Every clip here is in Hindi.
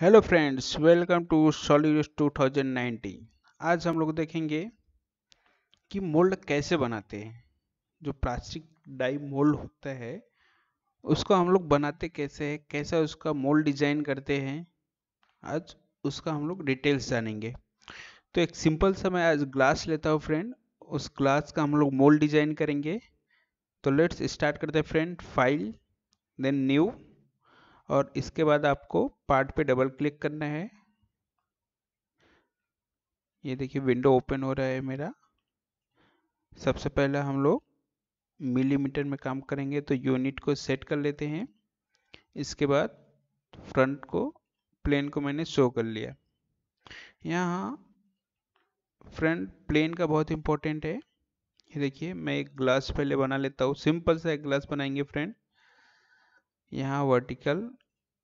Hello friends welcome to solid 2019 आज हम लोग देखेंगे कि मोल्ड कैसे बनाते हैं जो प्लास्टिक डाई मोल्ड होता है उसको हम लोग बनाते कैसे है कैसा उसका मोल्ड डिजाइन करते हैं आज उसका हम लोग डिटेल्स जानेंगे तो एक सिंपल सा मैं आज ग्लास लेता हूँ फ्रेंड उस ग्लास का हम लोग मोल्ड डिजाइन करेंगे तो लेट्स स्टार्ट करते हैं फ्रेंड फाइल देन न्यू और इसके बाद आपको पार्ट पे डबल क्लिक करना है ये देखिए विंडो ओपन हो रहा है मेरा सबसे पहले हम लोग मिलीमीटर में काम करेंगे तो यूनिट को सेट कर लेते हैं इसके बाद फ्रंट को प्लेन को मैंने शो कर लिया यहाँ फ्रंट प्लेन का बहुत इम्पोर्टेंट है ये देखिए मैं एक ग्लास पहले बना लेता हूँ सिंपल सा एक ग्लास बनाएंगे फ्रेंड यहाँ वर्टिकल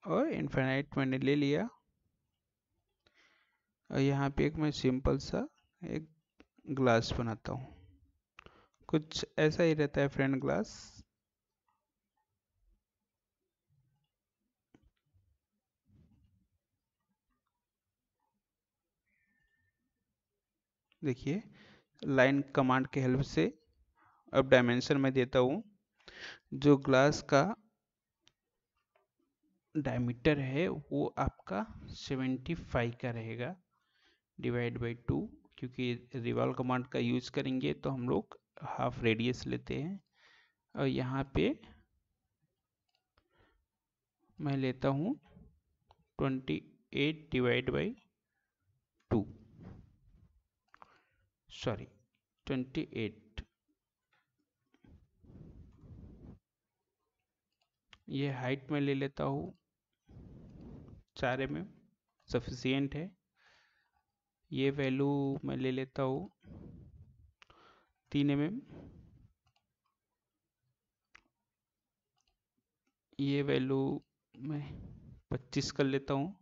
और इन्फेनाइट मैंने ले लिया और यहाँ पे एक मैं सिंपल सा एक ग्लास बनाता हूँ कुछ ऐसा ही रहता है फ्रेंड ग्लास देखिए लाइन कमांड के हेल्प से अब डायमेंशन में देता हूँ जो ग्लास का डायमीटर है वो आपका 75 का रहेगा डिवाइड बाई टू क्योंकि रिवॉल्व कमांड का यूज करेंगे तो हम लोग हाफ रेडियस लेते हैं और यहाँ पे मैं लेता हूँ 28 डिवाइड बाई टू सॉरी 28 ये हाइट में ले लेता हूँ चार एम एम सफिशियंट है ये वैल्यू मैं ले लेता हूँ तीन एम एम ये वैल्यू मैं पच्चीस कर लेता हूँ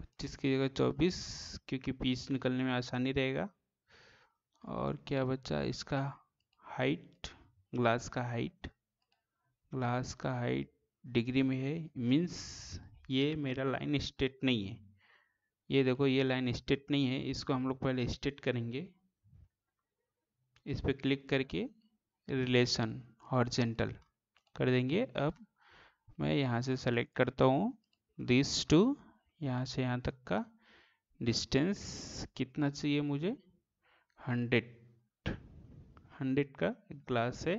पच्चीस की जगह चौबीस क्योंकि पीस निकलने में आसानी रहेगा और क्या बचा इसका हाइट ग्लास का हाइट ग्लास का हाइट डिग्री में है मीन्स ये मेरा लाइन स्टेट नहीं है ये देखो ये लाइन स्टेट नहीं है इसको हम लोग पहले स्टेट करेंगे इस पर क्लिक करके रिलेशन हॉर्जेंटल कर देंगे अब मैं यहाँ से सेलेक्ट करता हूँ दिस टू यहाँ से यहाँ तक का डिस्टेंस कितना चाहिए मुझे हंड्रेड हंड्रेड का ग्लास है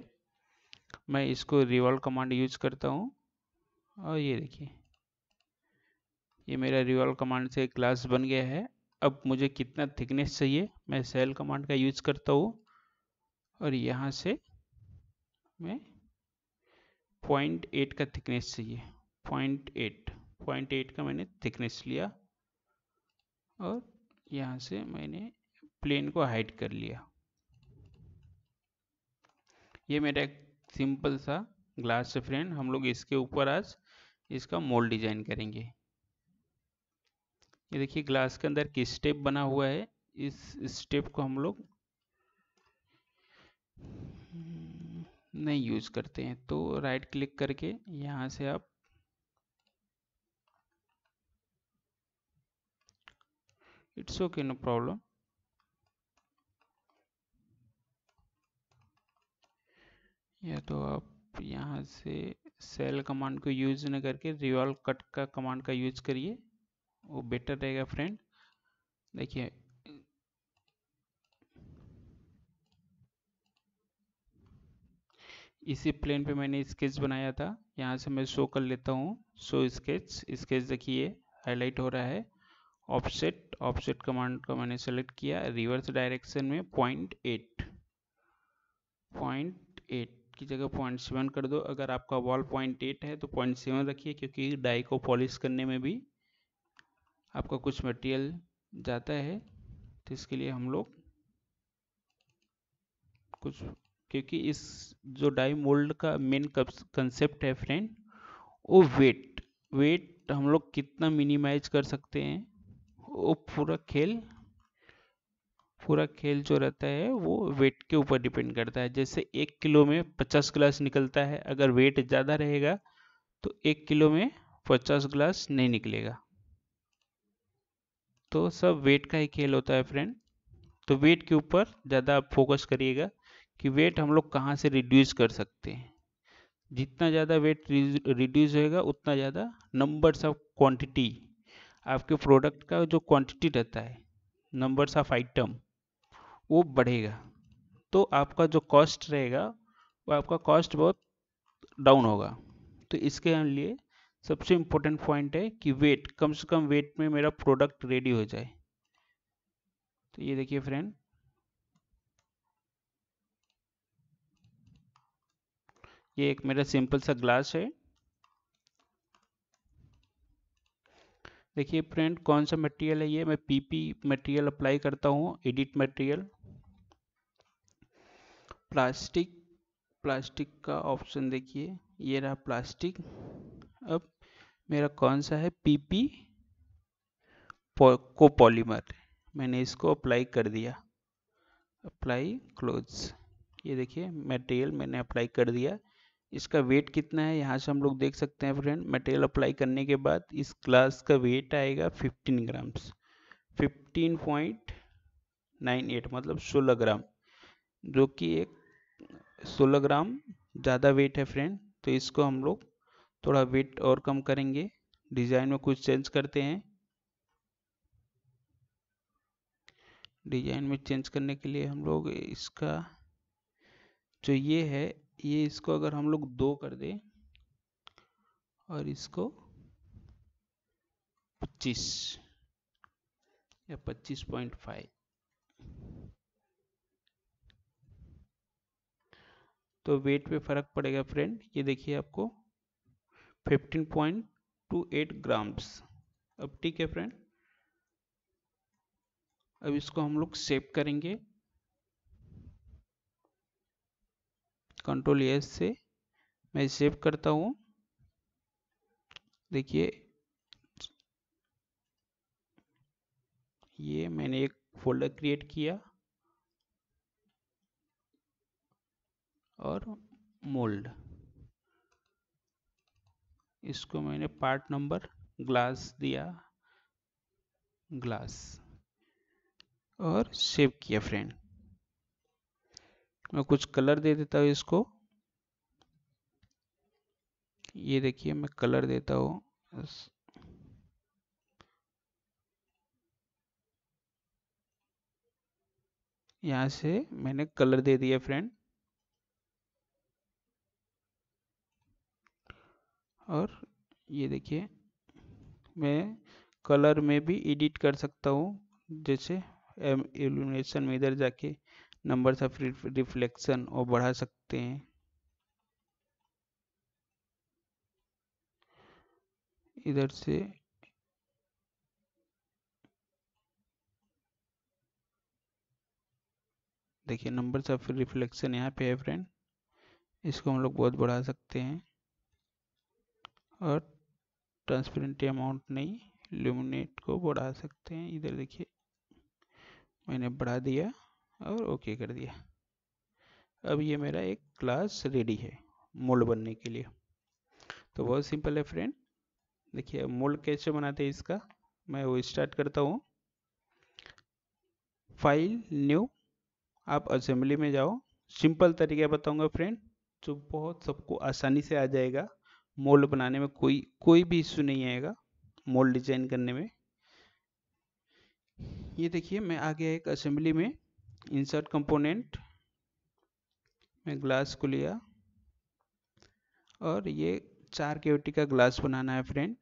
मैं इसको रिवॉल्व कमांड यूज करता हूँ और ये देखिए ये मेरा रिवॉल्व कमांड से ग्लास बन गया है अब मुझे कितना थिकनेस चाहिए मैं सेल कमांड का यूज करता हूँ और यहाँ से मैं पॉइंट एट का थिकनेस चाहिए पॉइंट एट पॉइंट एट का मैंने थिकनेस लिया और यहाँ से मैंने प्लेन को हाइट कर लिया ये मेरा एक सिंपल सा ग्लास है फ्रेंड हम लोग इसके ऊपर आज इसका मोल डिजाइन करेंगे ये देखिए ग्लास के अंदर किस स्टेप बना हुआ है इस स्टेप को हम लोग नहीं यूज करते हैं तो राइट क्लिक करके यहां से आप इट्स ओके नो प्रॉब्लम या तो आप यहाँ से सेल कमांड को यूज न करके रिवॉल्व कट का कमांड का यूज करिए वो बेटर रहेगा फ्रेंड देखिए इसी प्लेन पे मैंने स्केच बनाया था यहाँ से मैं शो कर लेता हूँ शो स्केच स्केच देखिए हाईलाइट हो रहा है ऑफसेट ऑफसेट कमांड को मैंने सेलेक्ट किया रिवर्स डायरेक्शन में पॉइंट एट पॉइंट एट की जगह पॉइंट सेवन कर दो अगर आपका वॉल पॉइंट एट है तो पॉइंट सेवन रखिए क्योंकि डाई को पॉलिश करने में भी आपका कुछ मटेरियल जाता है तो इसके लिए हम लोग कुछ क्योंकि इस जो डाई मोल्ड का मेन कंसेप्ट है फ्रेंड वो वेट वेट हम लोग कितना मिनिमाइज कर सकते हैं वो पूरा खेल पूरा खेल जो रहता है वो वेट के ऊपर डिपेंड करता है जैसे एक किलो में पचास ग्लास निकलता है अगर वेट ज़्यादा रहेगा तो एक किलो में पचास ग्लास नहीं निकलेगा तो सब वेट का ही खेल होता है फ्रेंड तो वेट के ऊपर ज़्यादा आप फोकस करिएगा कि वेट हम लोग कहाँ से रिड्यूस कर सकते हैं जितना ज़्यादा वेट रिड्यूस होएगा उतना ज़्यादा नंबर्स ऑफ क्वांटिटी आपके प्रोडक्ट का जो क्वांटिटी रहता है नंबर्स ऑफ आइटम वो बढ़ेगा तो आपका जो कॉस्ट रहेगा वो आपका कॉस्ट बहुत डाउन होगा तो इसके लिए सबसे इम्पोर्टेंट पॉइंट है कि वेट कम से कम वेट में मेरा प्रोडक्ट रेडी हो जाए तो ये देखिए फ्रेंड ये एक मेरा सिंपल सा ग्लास है देखिए फ्रेंड कौन सा मटेरियल है ये मैं पीपी मटेरियल अप्लाई करता हूँ एडिट मटेरियल प्लास्टिक प्लास्टिक का ऑप्शन देखिए ये रहा प्लास्टिक अब मेरा कौन सा है पीपी को पॉलीमर मैंने इसको अप्लाई कर दिया अप्लाई क्लोज ये देखिए मटेरियल मैंने अप्लाई कर दिया इसका वेट कितना है यहाँ से हम लोग देख सकते हैं फ्रेंड मटेरियल अप्लाई करने के बाद इस ग्लास का वेट आएगा 15 ग्राम्स 15.98 मतलब 16 ग्राम जो कि एक सोलह ग्राम ज़्यादा वेट है फ्रेंड तो इसको हम लोग थोड़ा वेट और कम करेंगे डिज़ाइन में कुछ चेंज करते हैं डिज़ाइन में चेंज करने के लिए हम लोग इसका जो ये है ये इसको अगर हम लोग दो कर दें और इसको पच्चीस या पच्चीस पॉइंट फाइव तो वेट पे फ़र्क पड़ेगा फ्रेंड ये देखिए आपको 15.28 ग्राम्स अब ठीक है फ्रेंड अब इसको हम लोग सेव करेंगे कंट्रोल एस से मैं सेव करता हूँ देखिए ये मैंने एक फोल्डर क्रिएट किया और मोल्ड इसको मैंने पार्ट नंबर ग्लास दिया ग्लास और सेव किया फ्रेंड मैं कुछ कलर दे देता हूँ इसको ये देखिए मैं कलर देता हूँ यहाँ से मैंने कलर दे दिया फ्रेंड और ये देखिए मैं कलर में भी एडिट कर सकता हूँ जैसे एलुमिनेशन में इधर जाके नंबर ऑफ रिफ्लेक्शन और बढ़ा सकते हैं इधर से देखिए नंबर ऑफ रिफ्लेक्शन यहाँ पे है फ्रेंड इसको हम लोग बहुत बढ़ा सकते हैं और ट्रांसपेरेंटी अमाउंट नहीं ल्यूमिनेट को बढ़ा सकते हैं इधर देखिए मैंने बढ़ा दिया और ओके कर दिया अब ये मेरा एक क्लास रेडी है मोल्ड बनने के लिए तो बहुत सिंपल है फ्रेंड देखिए मोल्ड कैसे बनाते हैं इसका मैं वो स्टार्ट करता हूँ फाइल न्यू आप असेंबली में जाओ सिंपल तरीका बताऊंगा फ्रेंड जो बहुत सबको आसानी से आ जाएगा मोल्ड बनाने में कोई कोई भी इश्यू नहीं आएगा मोल्ड डिजाइन करने में ये देखिए मैं आ गया एक असेंबली में इंसर्ट कंपोनेंट मैं ग्लास को लिया और ये चार केवटी का ग्लास बनाना है फ्रेंड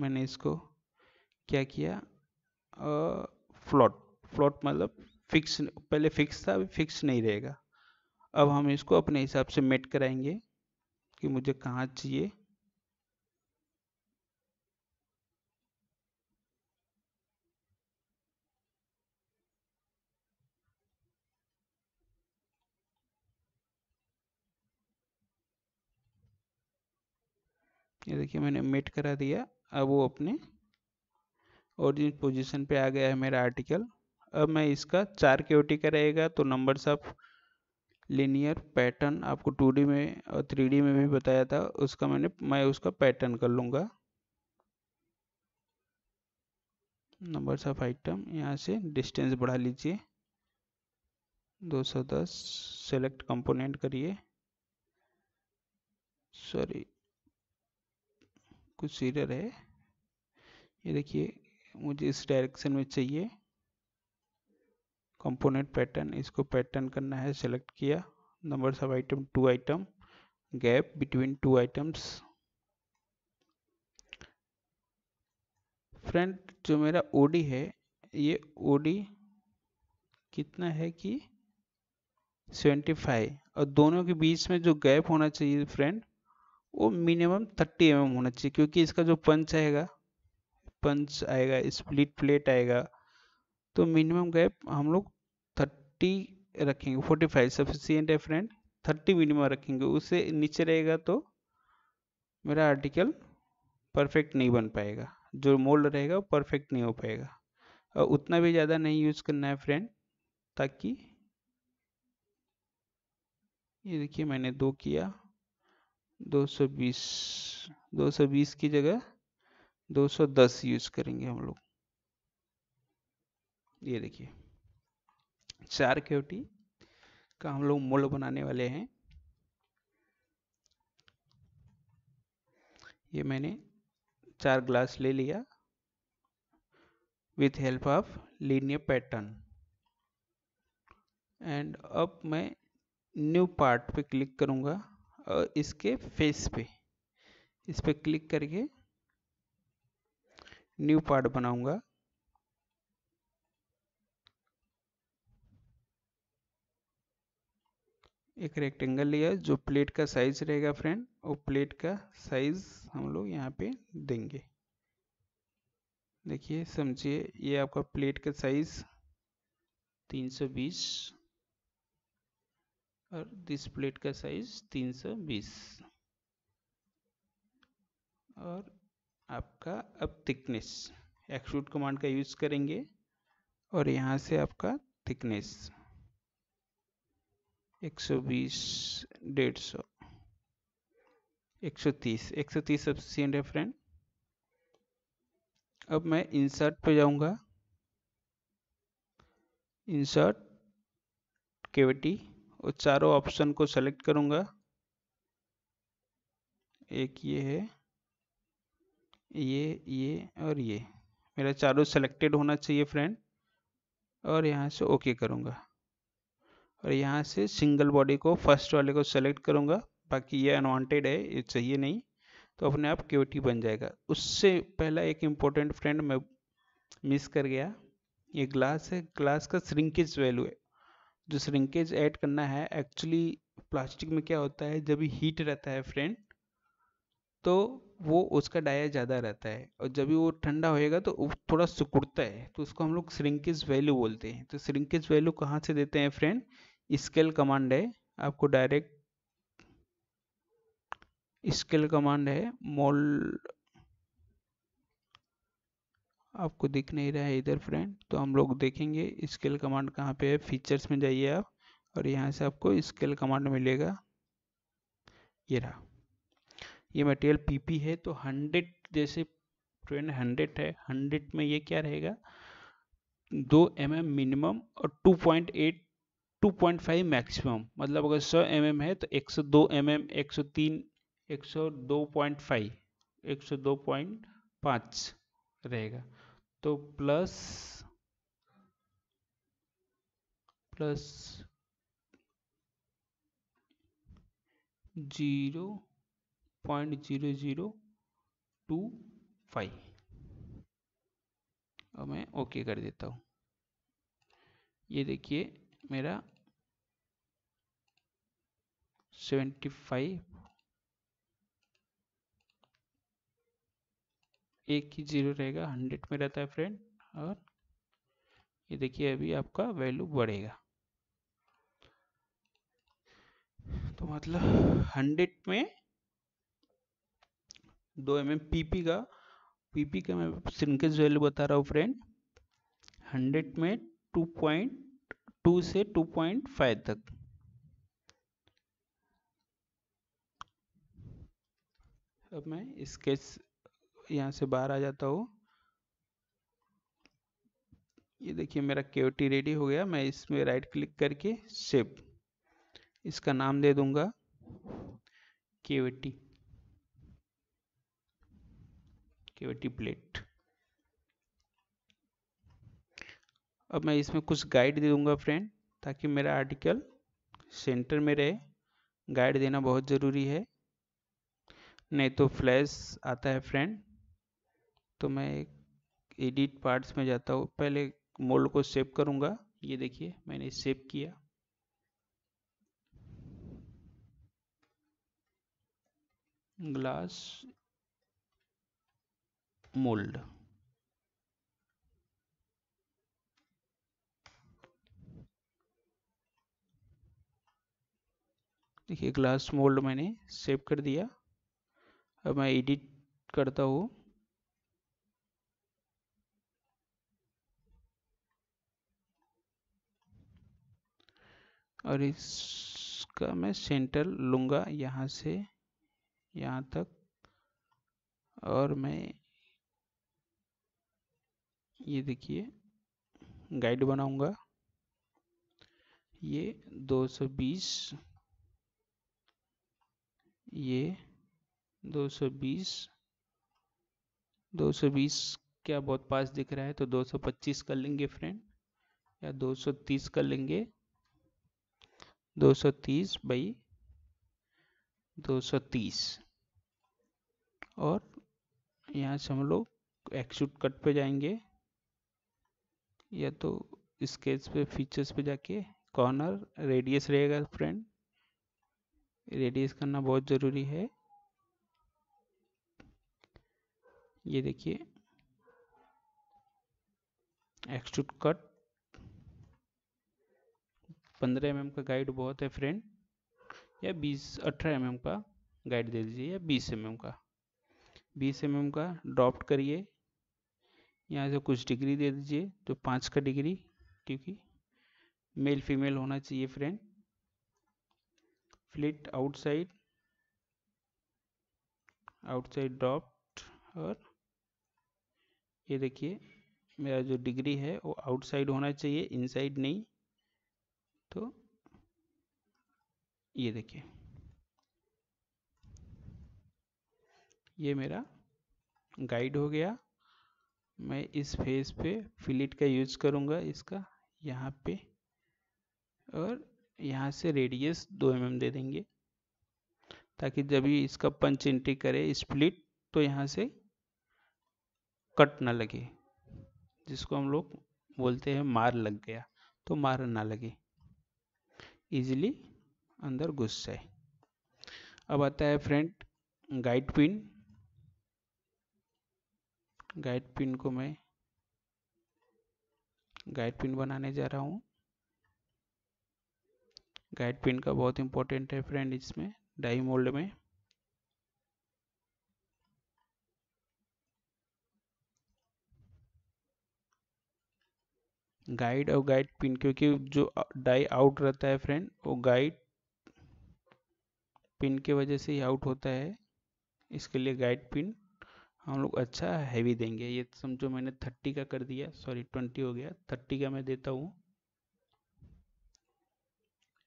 मैंने इसको क्या किया फ्लॉट फ्लॉट मतलब फिक्स पहले फिक्स था अभी फिक्स नहीं रहेगा अब हम इसको अपने हिसाब से मेट कराएंगे कि मुझे कहाँ चाहिए ये देखिए मैंने मेट करा दिया अब वो अपने ओरिजिन पोजीशन पे आ गया है मेरा आर्टिकल अब मैं इसका चार के ओटी का रहेगा तो नंबर्स ऑफ लीनियर पैटर्न आपको टू में और थ्री में भी बताया था उसका मैंने मैं उसका पैटर्न कर लूँगा नंबर्स ऑफ आइटम यहाँ से डिस्टेंस बढ़ा लीजिए 210 सेलेक्ट कंपोनेंट करिए सॉरी कुछ सीरियर है ये देखिए मुझे इस डायरेक्शन में चाहिए कंपोनेंट पैटर्न इसको पैटर्न करना है सेलेक्ट किया नंबर सब item two item gap between two items friend जो मेरा ओडी है ये ओडी कितना है कि 75 और दोनों के बीच में जो गैप होना चाहिए फ्रेंड वो मिनिमम 30 एम होना चाहिए क्योंकि इसका जो पंच आएगा पंच आएगा स्प्लिट प्लेट आएगा तो मिनिमम गैप हम लोग थर्टी रखेंगे फोर्टी फाइव सफिशियंट है फ्रेंड थर्टी मिनिमम रखेंगे उससे नीचे रहेगा तो मेरा आर्टिकल परफेक्ट नहीं बन पाएगा जो मोल्ड रहेगा वो परफेक्ट नहीं हो पाएगा और उतना भी ज़्यादा नहीं यूज़ करना है फ्रेंड ताकि ये देखिए मैंने दो किया 220 220 की जगह 210 यूज़ करेंगे हम लोग ये देखिए चार केवटी का हम लोग मोल बनाने वाले हैं ये मैंने चार ग्लास ले लिया with help of linear pattern and अब मैं न्यू पार्ट पे क्लिक करूँगा और इसके फेस पे इस पर क्लिक करके न्यू पार्ट बनाऊंगा एक रेक्टेंगल लिया जो प्लेट का साइज रहेगा फ्रेंड वो प्लेट का साइज हम लोग यहाँ पे देंगे देखिए समझिए ये आपका प्लेट का साइज 320 और दिस प्लेट का साइज 320 और आपका अब थिकनेस एक्सूट कमांड का यूज करेंगे और यहाँ से आपका थिकनेस एक सौ बीस डेढ़ सौ एक सौ तीस एक सौ तीस सफिशियंट है फ्रेंड अब मैं इंसर्ट पे जाऊंगा इंसर्ट केविटी और चारों ऑप्शन को सेलेक्ट करूंगा एक ये है ये ये और ये मेरा चारों सेलेक्टेड होना चाहिए फ्रेंड और यहाँ से ओके करूँगा और यहाँ से सिंगल बॉडी को फर्स्ट वाले को सेलेक्ट करूँगा बाकी ये अनवांटेड है ये चाहिए नहीं तो अपने आप क्यूटी बन जाएगा उससे पहला एक इम्पोर्टेंट फ्रेंड मैं मिस कर गया ये ग्लास है ग्लास का श्रिंकेज वैल्यू है जो श्रिंकेज ऐड करना है एक्चुअली प्लास्टिक में क्या होता है जब हीट रहता है फ्रेंड तो वो उसका डाया ज़्यादा रहता है और जब भी वो ठंडा होएगा तो थोड़ा सिकुड़ता है तो उसको हम लोग श्रिंकेज वैल्यू बोलते हैं तो श्रिंकेज वैल्यू कहाँ से देते हैं फ्रेंड स्केल कमांड है आपको डायरेक्ट स्केल कमांड है मोल आपको दिख नहीं रहा है इधर फ्रेंड तो हम लोग देखेंगे स्केल कमांड कहाँ पे है फीचर्स में जाइए आप और यहाँ से आपको स्केल कमांड मिलेगा ये रहा ये मटेरियल पीपी है तो हंड्रेड जैसे फ्रेंड हंड्रेड है हंड्रेड में ये क्या रहेगा दो एम मिनिमम और टू पॉइंट एट 2.5 मैक्सिमम मतलब अगर 100 एम mm है तो 102 एम एम 103 102.5 102.5 रहेगा तो plus plus zero point zero zero two five और मैं ओके कर देता हूँ ये देखिए मेरा 75 एक ही जीरो रहेगा हंड्रेड में रहता है फ्रेंड और ये देखिए अभी आपका वैल्यू बढ़ेगा तो मतलब हंड्रेड में दो एम एम पीपी का पीपी का मैं सिंकेज वैल्यू बता रहा हूँ फ्रेंड हंड्रेड में टू पॉइंट टू से टू पॉइंट फाइव तक अब मैं स्केच यहाँ से बाहर आ जाता हूँ ये देखिए मेरा केवटी रेडी हो गया मैं इसमें राइट क्लिक करके शेप इसका नाम दे दूंगा केवटी केवटी प्लेट अब मैं इसमें कुछ गाइड दे दूँगा फ्रेंड ताकि मेरा आर्टिकल सेंटर में रहे गाइड देना बहुत ज़रूरी है नहीं तो फ्लैश आता है फ्रेंड तो मैं एडिट पार्ट्स में जाता हूँ पहले मोल्ड को सेव करूँगा ये देखिए मैंने सेव किया ग्लास मोल्ड देखिए ग्लास मोल्ड मैंने सेव कर दिया अब मैं एडिट करता हूँ और इसका मैं सेंटर लूँगा यहाँ से यहाँ तक और मैं ये देखिए गाइड बनाऊंगा ये 220 ये 220 220 क्या बहुत पास दिख रहा है तो 225 कर लेंगे फ्रेंड या 230 कर लेंगे 230 बाई दो और यहाँ से हम लोग एक्सूट कट पे जाएंगे या तो स्केच पे फीचर्स पे जाके कॉर्नर रेडियस रहेगा फ्रेंड रेडियस करना बहुत ज़रूरी है ये देखिए एक्सट्रूट कट 15 एम mm का गाइड बहुत है फ्रेंड या 20 अठारह एम का गाइड दे दीजिए या 20 एम mm का 20 एम mm का ड्रॉप्ट करिए यहाँ से कुछ डिग्री दे दीजिए तो पाँच का डिग्री क्योंकि मेल फीमेल होना चाहिए friend flit outside outside dot और ये देखिए मेरा जो डिग्री है वो आउटसाइड होना चाहिए इनसाइड नहीं तो ये देखिए ये मेरा गाइड हो गया मैं इस फेस पे फिलिट का यूज करूँगा इसका यहाँ पे और यहाँ से रेडियस दो एम mm दे देंगे ताकि जब भी इसका पंच एंट्री करे स्प्लिट तो यहाँ से कट ना लगे जिसको हम लोग बोलते हैं मार लग गया तो मार ना लगे इजीली अंदर घुस जाए अब आता है friend guide pin guide pin को मैं गाइड पिन बनाने जा रहा हूँ गाइड पिन का बहुत इंपॉर्टेंट है फ्रेंड इसमें डाई मोल्ड में गाइड और गाइड पिन क्योंकि जो डाई आउट रहता है फ्रेंड वो गाइड पिन की वजह से ही आउट होता है इसके लिए गाइड पिन हम लोग अच्छा हैवी देंगे ये समझो मैंने थर्टी का कर दिया सॉरी ट्वेंटी हो गया थर्टी का मैं देता हूँ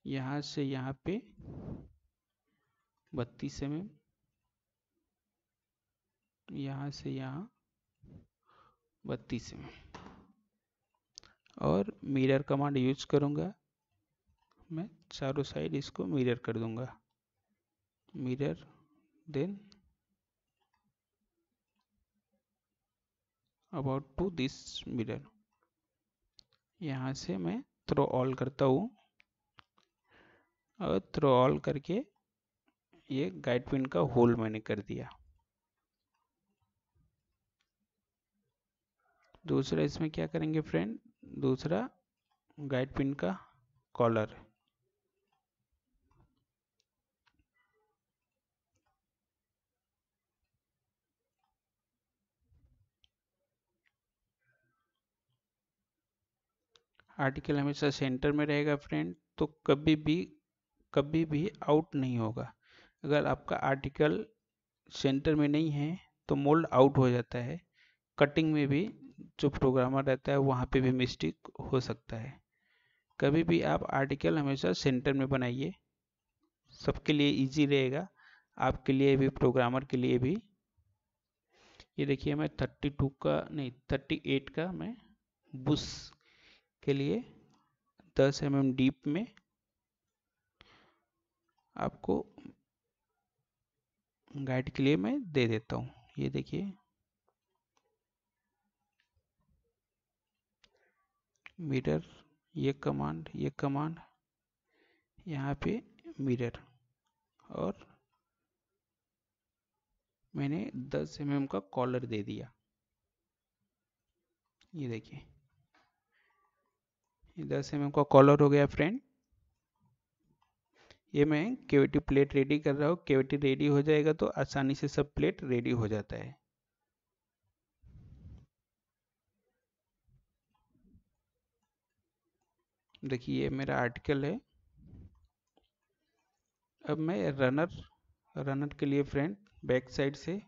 यहाँ से यहाँ पे बत्तीस एम एम यहाँ से यहाँ बत्तीस एम और मिरर कमांड यूज करूँगा मैं चारों साइड इसको मिरर कर दूंगा mirror then about to this mirror यहाँ से मैं थ्रो ऑल करता हूँ और थ्रो ऑल करके ये गाइड पिन का होल मैंने कर दिया दूसरा इसमें क्या करेंगे फ्रेंड दूसरा गाइड पिन का कॉलर आर्टिकल हमेशा सेंटर में रहेगा फ्रेंड तो कभी भी कभी भी आउट नहीं होगा अगर आपका आर्टिकल सेंटर में नहीं है तो मोल्ड आउट हो जाता है कटिंग में भी जो प्रोग्रामर रहता है वहाँ पे भी मिस्टेक हो सकता है कभी भी आप आर्टिकल हमेशा सेंटर में बनाइए सबके लिए इजी रहेगा आपके लिए भी प्रोग्रामर के लिए भी ये देखिए मैं 32 का नहीं 38 का मैं बुश के लिए 10 एम mm डीप में आपको गाइड के लिए मैं दे देता हूँ ये देखिए मीटर ये कमांड ये कमांड यहाँ पे मीटर और मैंने 10 एम mm का कॉलर दे दिया ये देखिए 10 एम mm का कॉलर हो गया फ्रेंड ये मैं केविटी प्लेट रेडी कर रहा हूँ केविटी रेडी हो जाएगा तो आसानी से सब प्लेट रेडी हो जाता है देखिए ये मेरा आर्टिकल है अब मैं रनर रनर के लिए फ्रेंड बैक साइड से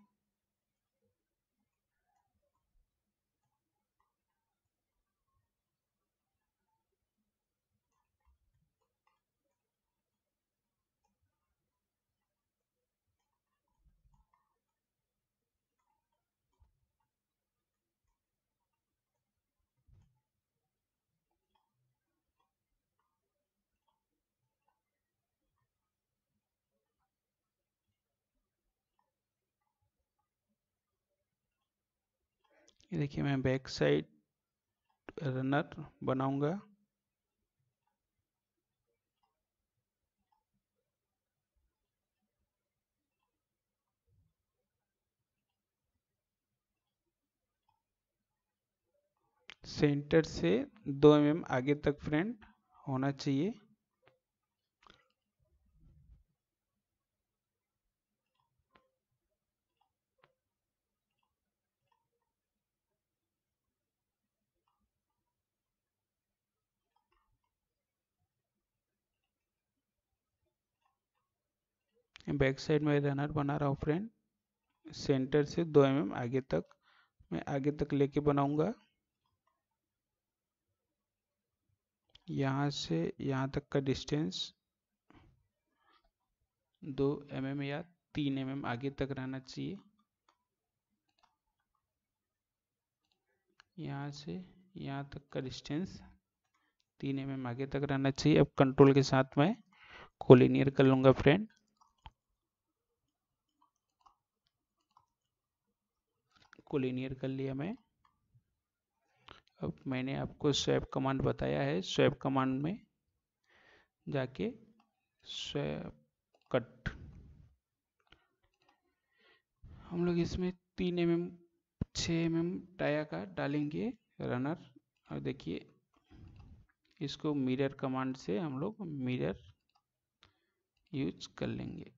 ये देखिए मैं बैक साइड रनर बनाऊंगा सेंटर से दो एम आगे तक फ्रेंड होना चाहिए बैक साइड में रनर बना रहा हूँ फ्रेंड सेंटर से दो एम आगे तक मैं आगे तक लेके बनाऊंगा यहाँ से यहाँ तक का डिस्टेंस दो एम mm या तीन एम mm आगे तक रहना चाहिए यहाँ से यहाँ तक का डिस्टेंस तीन एम mm आगे तक रहना चाहिए अब कंट्रोल के साथ मैं कोलिनियर कर लूँगा फ्रेंड को लीनियर कर लिया मैं अब मैंने आपको स्वैप कमांड बताया है स्वैप कमांड में जाके स्वैप कट हम लोग इसमें तीन एम एम छ एम एम टाया का डालेंगे रनर और देखिए इसको मिरर कमांड से हम लोग मिरर यूज कर लेंगे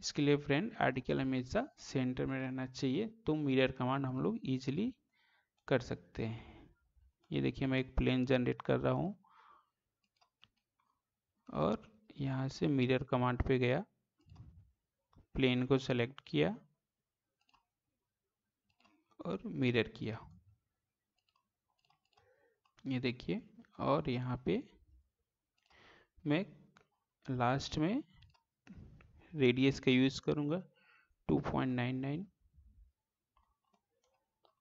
इसके लिए फ्रेंड आर्टिकल हमेशा सेंटर में रहना चाहिए तो मिरर कमांड हम लोग इजिली कर सकते हैं ये देखिए मैं एक प्लेन जनरेट कर रहा हूँ और यहाँ से मिरर कमांड पे गया प्लेन को सेलेक्ट किया और मिरर किया ये देखिए और यहाँ पे मैं लास्ट में रेडियस का यूज करूंगा 2.99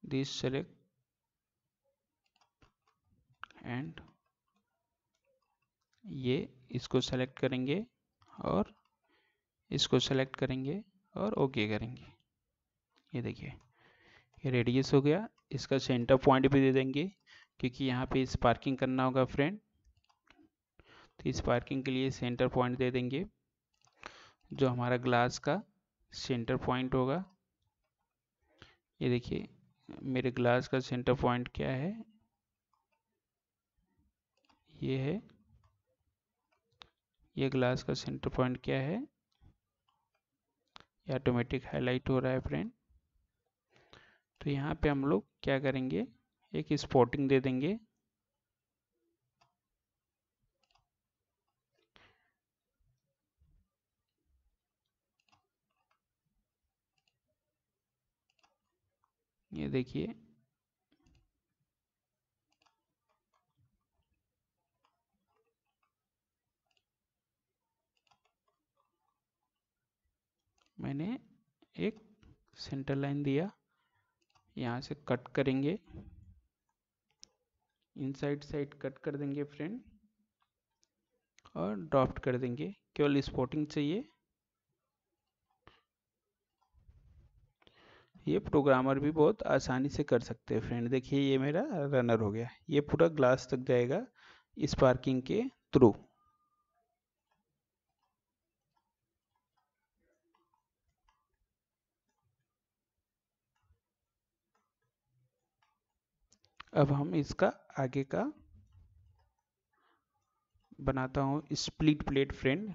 दिस सेलेक्ट एंड ये इसको सेलेक्ट करेंगे और इसको सेलेक्ट करेंगे और ओके okay करेंगे ये देखिए ये रेडियस हो गया इसका सेंटर पॉइंट भी दे देंगे क्योंकि यहाँ पे इस पार्किंग करना होगा फ्रेंड तो इस पार्किंग के लिए सेंटर पॉइंट दे देंगे जो हमारा ग्लास का सेंटर पॉइंट होगा ये देखिए मेरे ग्लास का सेंटर पॉइंट क्या है ये है ये ग्लास का सेंटर पॉइंट क्या है ये ऑटोमेटिक हाईलाइट हो रहा है फ्रेंड तो यहाँ पे हम लोग क्या करेंगे एक स्पॉटिंग दे देंगे ये देखिए मैंने एक सेंटर लाइन दिया यहाँ से कट करेंगे इनसाइड साइड कट कर देंगे फ्रेंड और ड्रॉप्ट कर देंगे केवल स्पोर्टिंग चाहिए ये प्रोग्रामर भी बहुत आसानी से कर सकते हैं फ्रेंड देखिए ये मेरा रनर हो गया ये पूरा ग्लास तक जाएगा स्पार्किंग के थ्रू अब हम इसका आगे का बनाता हूँ स्प्लिट प्लेट फ्रेंड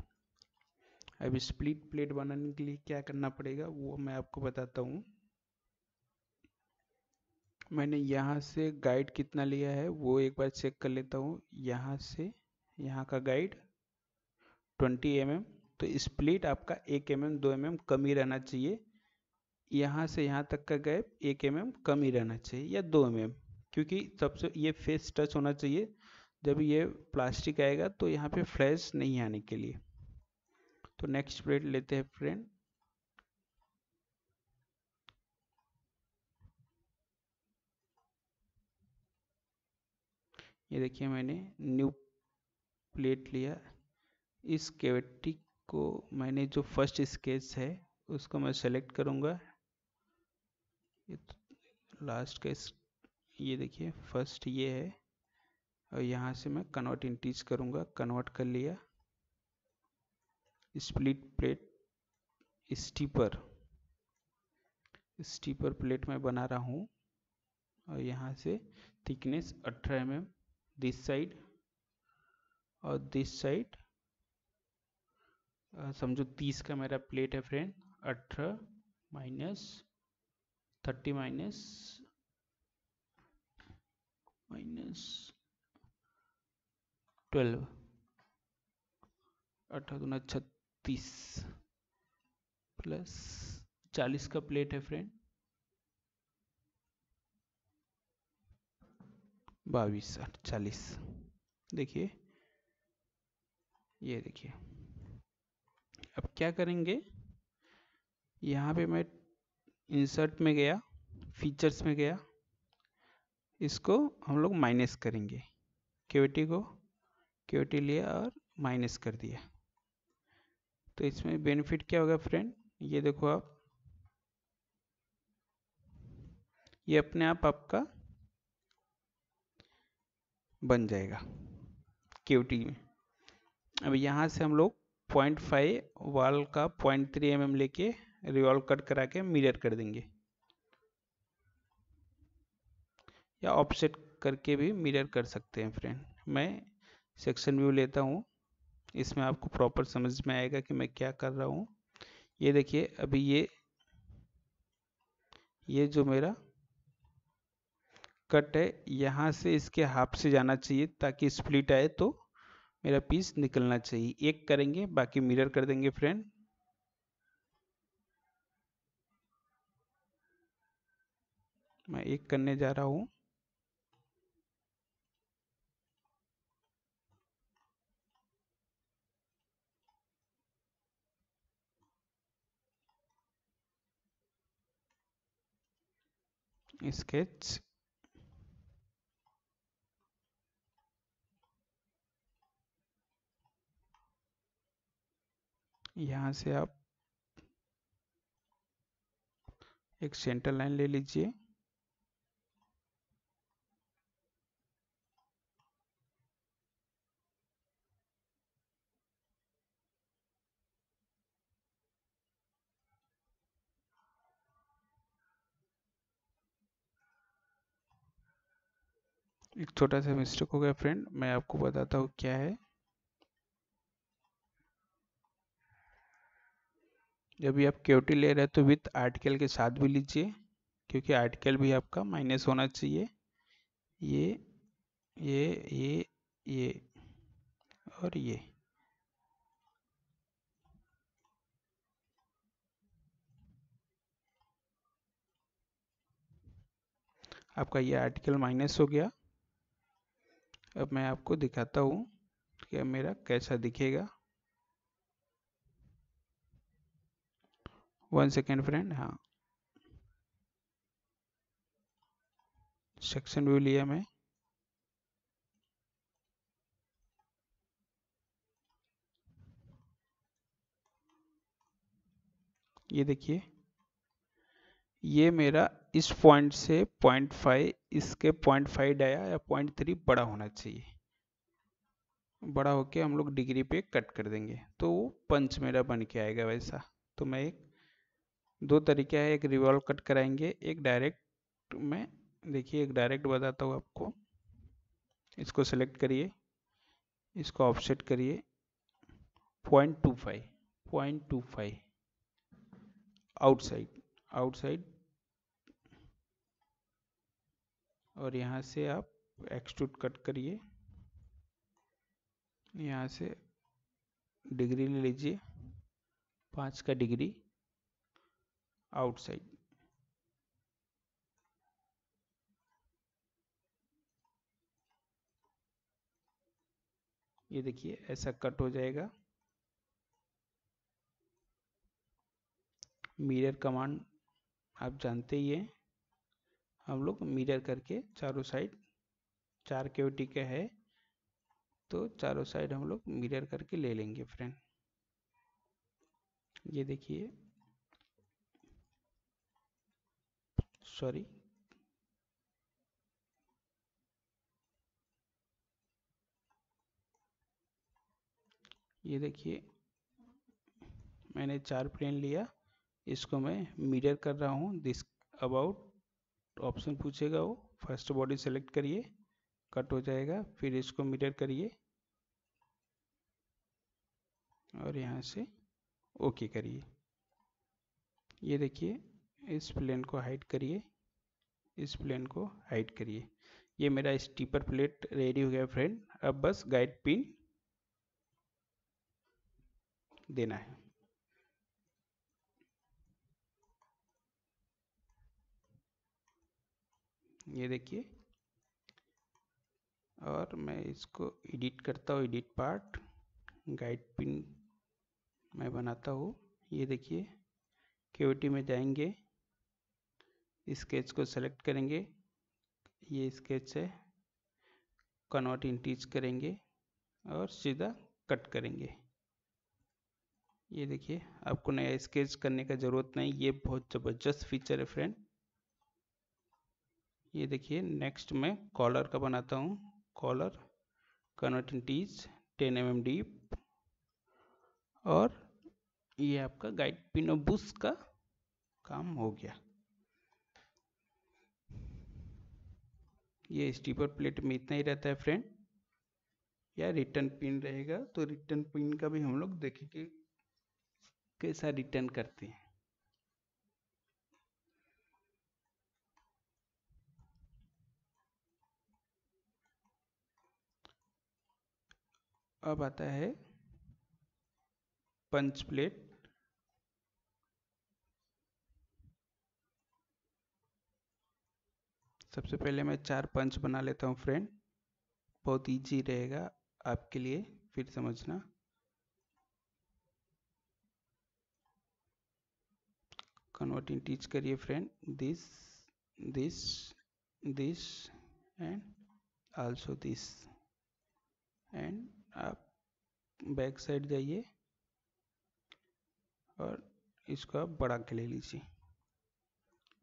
अब स्प्लिट प्लेट बनाने के लिए क्या करना पड़ेगा वो मैं आपको बताता हूँ मैंने यहाँ से गाइड कितना लिया है वो एक बार चेक कर लेता हूँ यहाँ से यहाँ का गाइड 20 एम तो स्प्लिट आपका 1 एम एम दो एम कम ही रहना चाहिए यहाँ से यहाँ तक का गैप 1 एम कम ही रहना चाहिए या 2 एम क्योंकि सबसे ये फेस टच होना चाहिए जब ये प्लास्टिक आएगा तो यहाँ पे फ्लैश नहीं आने के लिए तो नेक्स्ट प्लेट लेते हैं फ्रेंड ये देखिए मैंने न्यू प्लेट लिया इस केवेटी को मैंने जो फर्स्ट स्केच है उसको मैं सेलेक्ट करूँगा लास्ट का ये देखिए फर्स्ट ये है और यहाँ से मैं कन्वर्ट इंटीज करूँगा कन्वर्ट कर लिया split plate stripper stripper plate मैं बना रहा हूँ और यहाँ से थिकनेस अठारह एम mm this side और दिस साइड समझो तीस का मेरा प्लेट है फ्रेंड अठारह minus thirty minus minus twelve अठारह छत्तीस प्लस चालीस का प्लेट है फ्रेंड बाईस अट्ठालीस देखिए ये देखिए अब क्या करेंगे यहाँ पे मैं इंसर्ट में गया फीचर्स में गया इसको हम लोग माइनस करेंगे क्यूटी को क्यूटी लिया और माइनस कर दिया तो इसमें बेनिफिट क्या होगा फ्रेंड ये देखो आप ये अपने आप आपका बन जाएगा टी में अब यहाँ से हम लोग पॉइंट फाइव वाल का पॉइंट थ्री एम एम लेके रिवॉल्व कट करा के मिरर कर देंगे या ऑफसेट करके भी मिरर कर सकते हैं फ्रेंड मैं सेक्शन व्यू लेता हूँ इसमें आपको प्रॉपर समझ में आएगा कि मैं क्या कर रहा हूँ ये देखिए अभी ये ये जो मेरा कट है यहाँ से इसके हाफ से जाना चाहिए ताकि स्प्लिट आए तो मेरा पीस निकलना चाहिए एक करेंगे बाकी मिरर कर देंगे फ्रेंड मैं एक करने जा रहा हूँ स्केच यहाँ से आप एक सेंटर लाइन ले लीजिए एक छोटा सा मिस्टेक हो गया फ्रेंड मैं आपको बताता हूँ क्या है जब भी आप क्योटी ले रहे हैं तो विथ आर्टिकल के साथ भी लीजिए क्योंकि आर्टिकल भी आपका माइनस होना चाहिए ये ये ये ये और ये आपका ये आर्टिकल माइनस हो गया अब मैं आपको दिखाता हूँ कि मेरा कैसा दिखेगा वन सेकेंड फ्रेंड हाँ सेक्शन व्यू लिया मैं ये देखिए ये मेरा इस पॉइंट से पॉइंट फाइव इसके पॉइंट फाइव डाया या पॉइंट थ्री बड़ा होना चाहिए बड़ा होके हम लोग डिग्री पे कट कर देंगे तो वो पंच मेरा बन के आएगा वैसा तो मैं एक दो तरीके है एक रिवॉल्व कट कराएंगे एक डायरेक्ट में देखिए एक डायरेक्ट बताता हूँ आपको इसको सेलेक्ट करिए इसको ऑफसेट करिए point two five point two five outside outside और यहाँ से आप एक्सटूट कट करिए यहाँ से डिग्री ले लीजिए पाँच का डिग्री outside ये देखिए ऐसा कट हो जाएगा मिरर कमांड आप जानते ही है हम लोग मिरर करके चारों साइड चार केवटी का है तो चारों साइड हम लोग मिरर करके ले लेंगे फ्रेंड ये देखिए sorry ये देखिए मैंने चार प्लेन लिया इसको मैं मीटर कर रहा हूँ दिस अबाउट ऑप्शन पूछेगा वो फर्स्ट बॉडी सेलेक्ट करिए कट हो जाएगा फिर इसको मीटर करिए और यहाँ से ओके करिए ये देखिए इस प्लेन को हाइड करिए इस प्लेन को हाइड करिए ये मेरा स्टीपर प्लेट रेडी हो गया फ्रेंड अब बस गाइड पिन देना है ये देखिए और मैं इसको एडिट करता हूँ एडिट पार्ट गाइड पिन मैं बनाता हूँ ये देखिए केवटी में जाएंगे स्केच को सेलेक्ट करेंगे ये स्केच है कन्वर्ट इन टीच करेंगे और सीधा कट करेंगे ये देखिए आपको नया स्केच करने का ज़रूरत नहीं ये बहुत ज़बरदस्त फीचर है फ्रेंड ये देखिए नेक्स्ट मैं कॉलर का बनाता हूँ collar convert entities ten M M deep और ये आपका गाइड पिनो बुस का काम हो गया ये स्टीपर प्लेट में इतना ही रहता है फ्रेंड या रिटर्न पिन रहेगा तो रिटर्न पिन का भी हम लोग देखेंगे कैसा रिटर्न करते हैं अब आता है पंच प्लेट सबसे पहले मैं चार पंच बना लेता हूँ फ्रेंड बहुत इजी रहेगा आपके लिए फिर समझना इन टीच करिए friend this this this and also this and आप बैक साइड जाइए और इसको आप बड़ा के ले लीजिए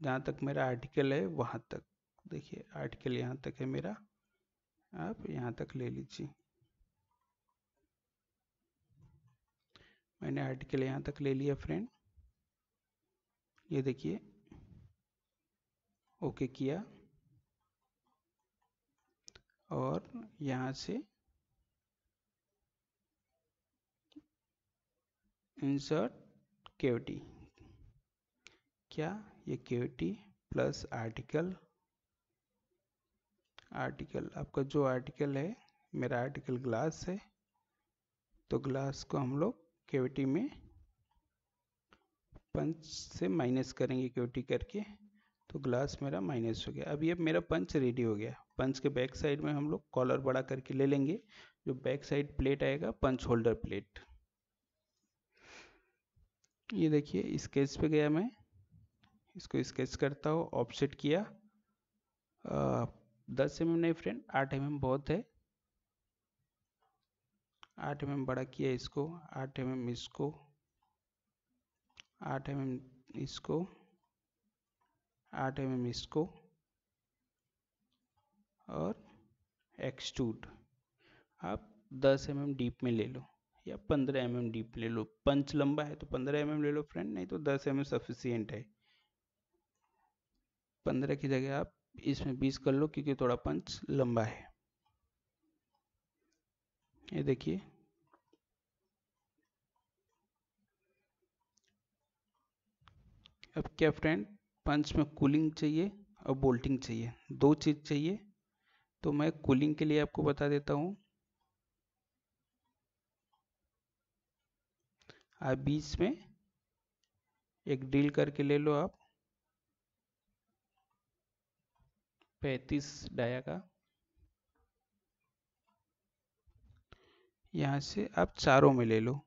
जहाँ तक मेरा आर्टिकल है वहाँ तक देखिए आर्टिकल यहाँ तक है मेरा आप यहाँ तक ले लीजिए मैंने आर्टिकल यहाँ तक ले लिया फ्रेंड ये देखिए ओके किया और यहाँ से इंसर्ट केवटी क्या ये केवटी प्लस आर्टिकल आर्टिकल आपका जो आर्टिकल है मेरा आर्टिकल ग्लास है तो ग्लास को हम लोग केविटी में पंच से माइनस करेंगे केविटी करके तो ग्लास मेरा माइनस हो गया अब ये मेरा पंच रेडी हो गया पंच के बैक साइड में हम लोग कॉलर बड़ा करके ले लेंगे जो बैक साइड प्लेट आएगा पंच होल्डर प्लेट ये देखिए स्केच पे गया मैं इसको स्केच करता हूँ ऑफसेट किया दस एम एम नहीं फ्रेंड आठ एम एम बहुत है आठ एम एम बड़ा किया इसको आठ एम इसको आठ एम इसको आठ एम इसको और एक्सटूड आप दस एम mm डीप में ले लो या पंद्रह एम mm डीप ले लो पंच लंबा है तो पंद्रह एम mm ले लो फ्रेंड नहीं तो दस एम mm सफिशियंट है पंद्रह की जगह आप इसमें बीस कर लो क्योंकि थोड़ा पंच लंबा है ये देखिए अब क्या फ्रेंड पंच में कूलिंग चाहिए और बोल्टिंग चाहिए दो चीज़ चाहिए तो मैं कूलिंग के लिए आपको बता देता हूं आप बीच में एक ड्रिल करके ले लो आप पैंतीस डाया का यहां से आप चारों में ले लो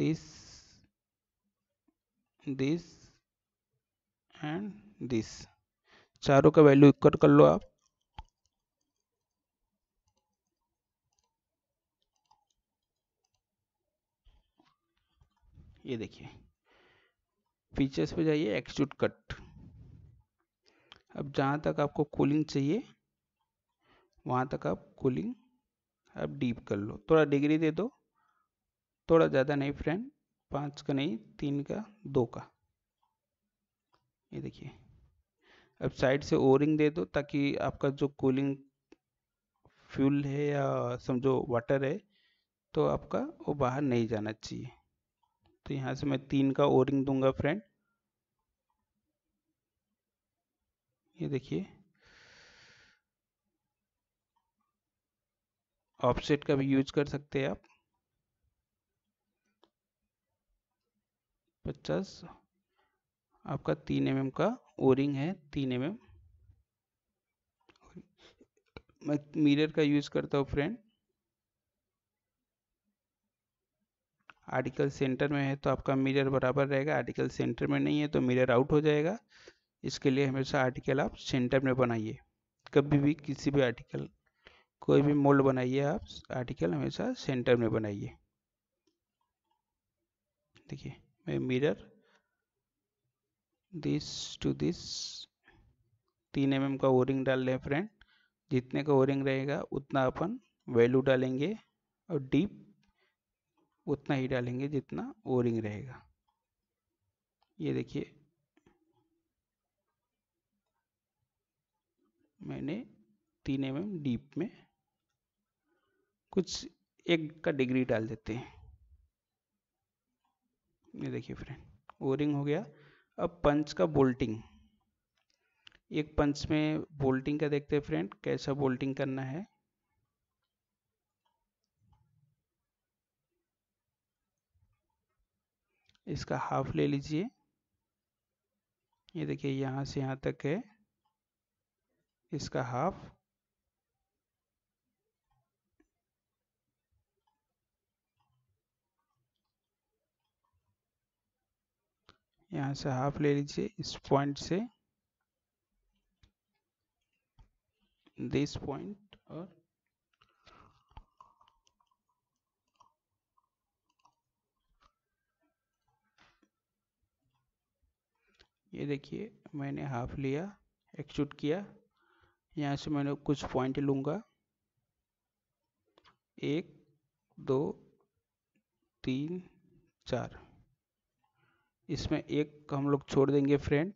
दिस दिस एंड दिस चारों का वैल्यू इक्वल कर लो आप ये देखिए फीचर्स पे जाइए एक्सट्यूट कट अब जहाँ तक आपको कूलिंग चाहिए वहाँ तक आप कूलिंग अब डीप कर लो थोड़ा डिग्री दे दो थोड़ा ज़्यादा नहीं फ्रेंड पाँच का नहीं तीन का दो का ये देखिए अब साइड से ओरिंग दे दो ताकि आपका जो कूलिंग फ्यूल है या समझो वाटर है तो आपका वो बाहर नहीं जाना चाहिए तो यहाँ से मैं तीन का ओरिंग दूंगा फ्रेंड ये देखिए ऑफसेट का भी यूज कर सकते हैं आप पचास आपका तीन एम का ओरिंग है तीन एम मैं मिरर का यूज करता हूँ फ्रेंड आर्टिकल सेंटर में है तो आपका मिरर बराबर रहेगा आर्टिकल सेंटर में नहीं है तो मिरर आउट हो जाएगा इसके लिए हमेशा आर्टिकल आप सेंटर में बनाइए कभी भी किसी भी आर्टिकल कोई भी मोल्ड बनाइए आप आर्टिकल हमेशा सेंटर में बनाइए देखिए मैं मिरर दिस टू दिस तीन एम mm का ओरिंग डाल रहे हैं फ्रेंड जितने का ओरिंग रहेगा उतना अपन वैल्यू डालेंगे और डीप उतना ही डालेंगे जितना ओरिंग रहेगा ये देखिए मैंने तीन एम एम डीप में कुछ एक का डिग्री डाल देते हैं ये देखिए फ्रेंड ओरिंग हो गया अब पंच का बोल्टिंग एक पंच में बोल्टिंग का देखते हैं फ्रेंड कैसा बोल्टिंग करना है इसका हाफ ले लीजिए ये देखिए यहाँ से यहाँ तक है इसका हाफ यहां से हाफ ले लीजिए इस पॉइंट से दिस पॉइंट और ये देखिए मैंने हाफ लिया एक्चुट किया यहाँ से मैंने कुछ पॉइंट लूँगा एक दो तीन चार इसमें एक हम लोग छोड़ देंगे फ्रेंड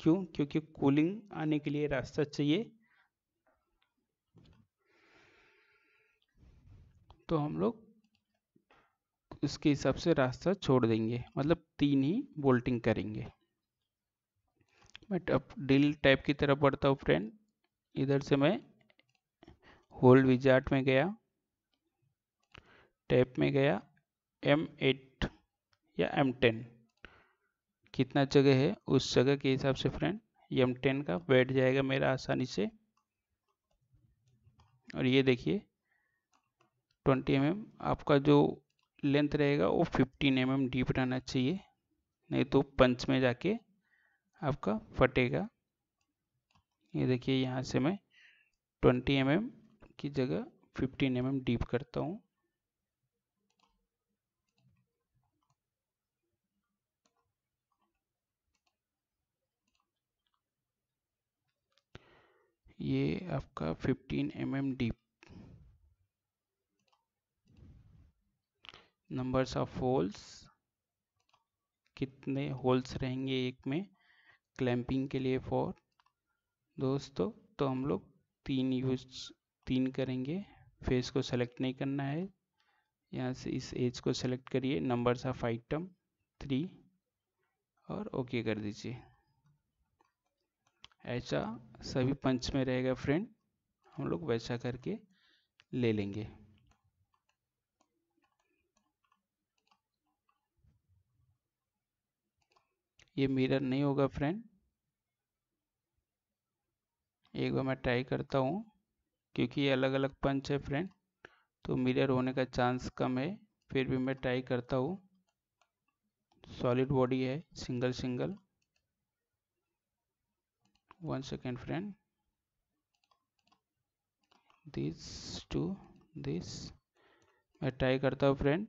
क्यों क्योंकि कूलिंग आने के लिए रास्ता चाहिए तो हम लोग उसके हिसाब से रास्ता छोड़ देंगे मतलब तीन ही बोल्टिंग करेंगे बट अब ड्रिल टाइप की तरफ बढ़ता हूँ फ्रेंड इधर से मैं होल्ड विजार्ट में गया टैप में गया M8 या M10 कितना जगह है उस जगह के हिसाब से फ्रेंड एम M10 का बैठ जाएगा मेरा आसानी से और ये देखिए 20 एम mm, आपका जो लेंथ रहेगा वो 15 एम mm डीप रहना चाहिए नहीं तो पंच में जाके आपका फटेगा ये देखिए यहाँ से मैं ट्वेंटी एम mm की जगह फिफ्टीन एम mm डीप करता हूँ ये आपका 15 M mm deep numbers of holes कितने होल्स रहेंगे एक में क्लैंपिंग के लिए फोर दोस्तों तो हम लोग तीन यूज तीन करेंगे फेस को सेलेक्ट नहीं करना है यहाँ से इस एज को सेलेक्ट करिए नंबर्स ऑफ आइटम थ्री और ओके कर दीजिए ऐसा सभी पंच में रहेगा फ्रेंड हम लोग वैसा करके ले लेंगे ये मिरर नहीं होगा फ्रेंड एक बार मैं ट्राई करता हूँ क्योंकि ये अलग अलग पंच है फ्रेंड तो मिरर होने का चांस कम है फिर भी मैं ट्राई करता हूँ सॉलिड बॉडी है single single one second friend this to this मैं ट्राई करता हूँ फ्रेंड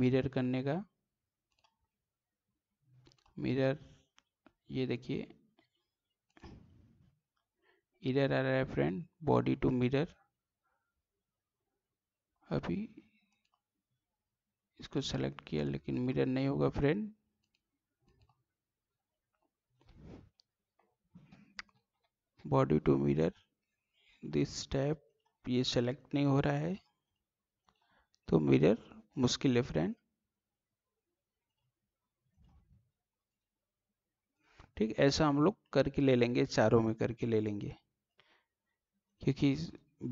मिरर करने का मिरर ये देखिए इधर आ रहा है फ्रेंड बॉडी टू मिरर अभी इसको सेलेक्ट किया लेकिन मिरर नहीं होगा friend body to mirror this step ये सेलेक्ट नहीं हो रहा है तो मिरर मुश्किल है फ्रेंड ठीक ऐसा हम लोग करके ले लेंगे चारों में करके ले लेंगे क्योंकि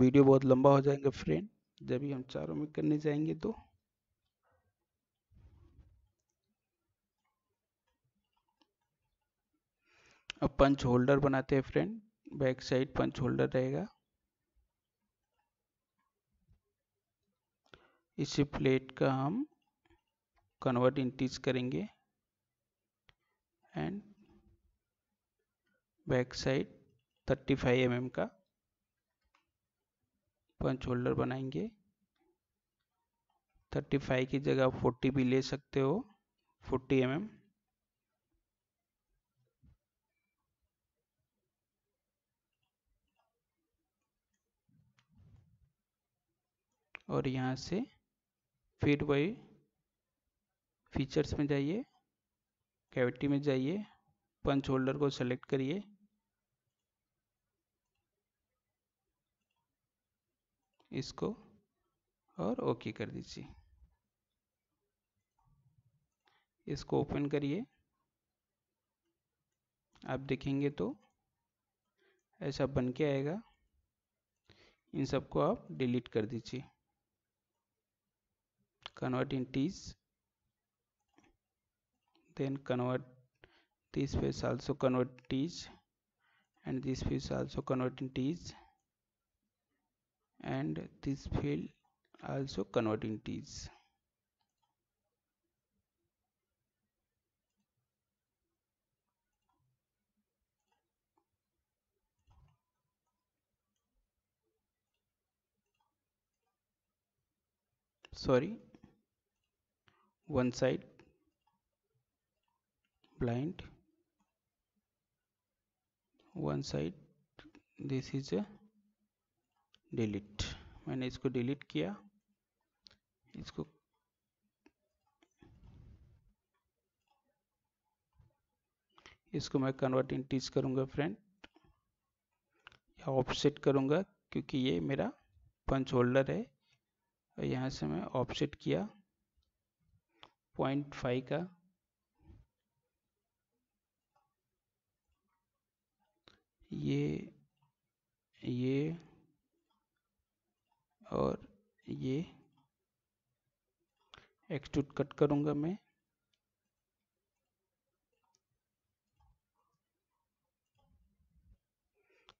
वीडियो बहुत लंबा हो जाएगा फ्रेंड जब भी हम चारों में करने जाएंगे तो अब पंच होल्डर बनाते हैं friend back side punch holder रहेगा इसी प्लेट का हम कन्वर्ट इंटीज करेंगे and back side 35 five mm का पंच होल्डर बनाएंगे 35 की जगह आप 40 भी ले सकते हो 40 एम mm. और यहाँ से फिर वही फीचर्स में जाइए कैविटी में जाइए पंच होल्डर को सेलेक्ट करिए इसको और ओके कर दीजिए इसको ओपन करिए आप देखेंगे तो ऐसा बन के आएगा इन सबको आप डिलीट कर दीजिए convert entities then convert this face also convert entities and this face also convert in teach and this field also convert in sorry one side blind one side this is a delete मैंने इसको डिलीट किया इसको इसको मैं कन्वर्ट इन टीच करूंगा फ्रेंड या ऑफसेट करूंगा क्योंकि ये मेरा पंच होल्डर है और यहाँ से मैं ऑफसेट किया पॉइंट फाइव का ये ये और ये एक्सट्रूड कट करूंगा मैं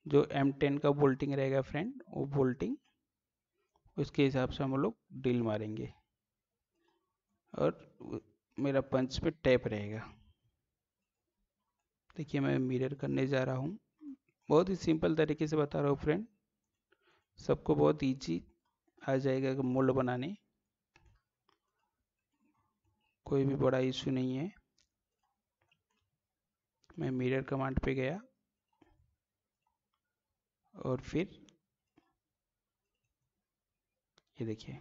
जो M10 का बोल्टिंग रहेगा फ्रेंड वो बोल्टिंग उसके हिसाब से हम लोग ड्रिल मारेंगे और मेरा पंच पे टैप रहेगा देखिए मैं मिरर करने जा रहा हूँ बहुत ही सिंपल तरीके से बता रहा हूँ फ्रेंड सबको बहुत इजी आ जाएगा मोल बनाने कोई भी हम्म। बड़ा इशू नहीं है मैं मिरर कमांड पे गया और फिर ये देखिए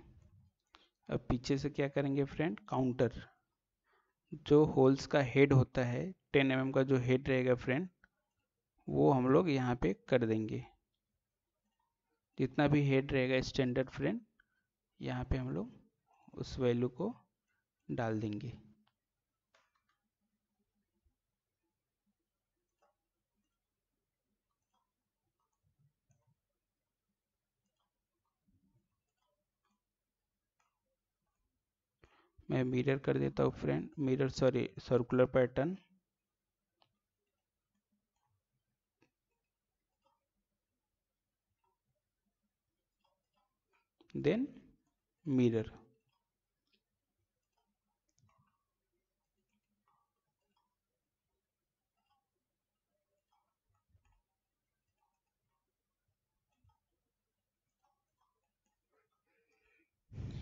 अब पीछे से क्या करेंगे फ्रेंड काउंटर जो होल्स का हेड होता है 10 एम mm का जो हेड रहेगा फ्रेंड वो हम लोग यहाँ पे कर देंगे जितना भी हेड रहेगा स्टैंडर्ड फ्रेंड यहाँ पे हम लोग उस वैल्यू को डाल देंगे मैं मिरर कर देता हूँ friend mirror sorry circular pattern then mirror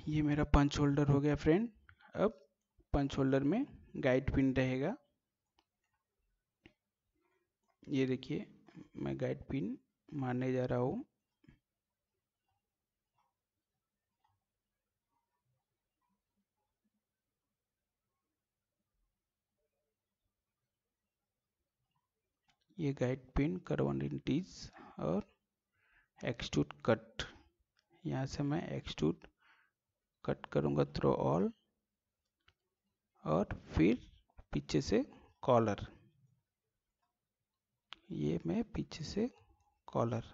ये मेरा पंच होल्डर हो गया फ्रेंड अब पंच होल्डर में गाइड पिन रहेगा ये देखिए मैं गाइड पिन मारने जा रहा हूँ ये गाइड पिन करवन इंटीज और एक्सटूट कट यहाँ से मैं एक्सटूट कट करूँगा थ्रो ऑल और फिर पीछे से कॉलर ये मैं पीछे से कॉलर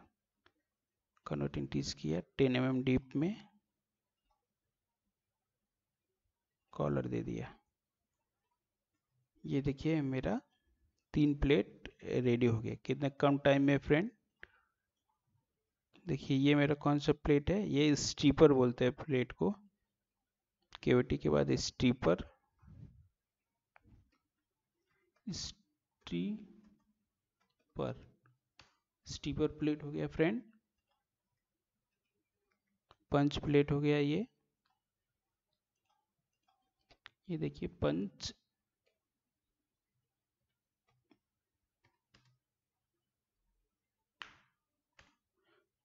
कन्वर्ट इंटीज किया 10 एम mm डीप में कॉलर दे दिया ये देखिए मेरा तीन प्लेट रेडी हो गया कितने कम टाइम में फ्रेंड देखिए ये मेरा कौन सा प्लेट है ये स्टीपर बोलते हैं प्लेट को केवटी के बाद स्टीपर स्टीपर स्टीपर प्लेट हो गया फ्रेंड पंच प्लेट हो गया ये ये देखिए पंच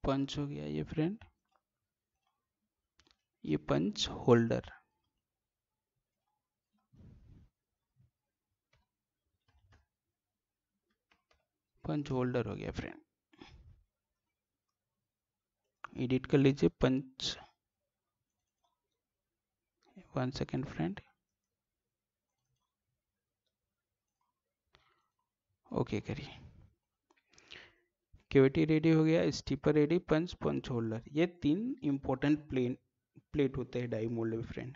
पंच हो गया ये फ्रेंड ये पंच होल्डर पंच होल्डर हो गया फ्रेंड एडिट कर लीजिए punch one second friend okay करिए केविटी रेडी हो गया stripper ready punch punch holder ये तीन इंपॉर्टेंट प्लेन प्लेट होते हैं डाई मोल्ड में फ्रेंड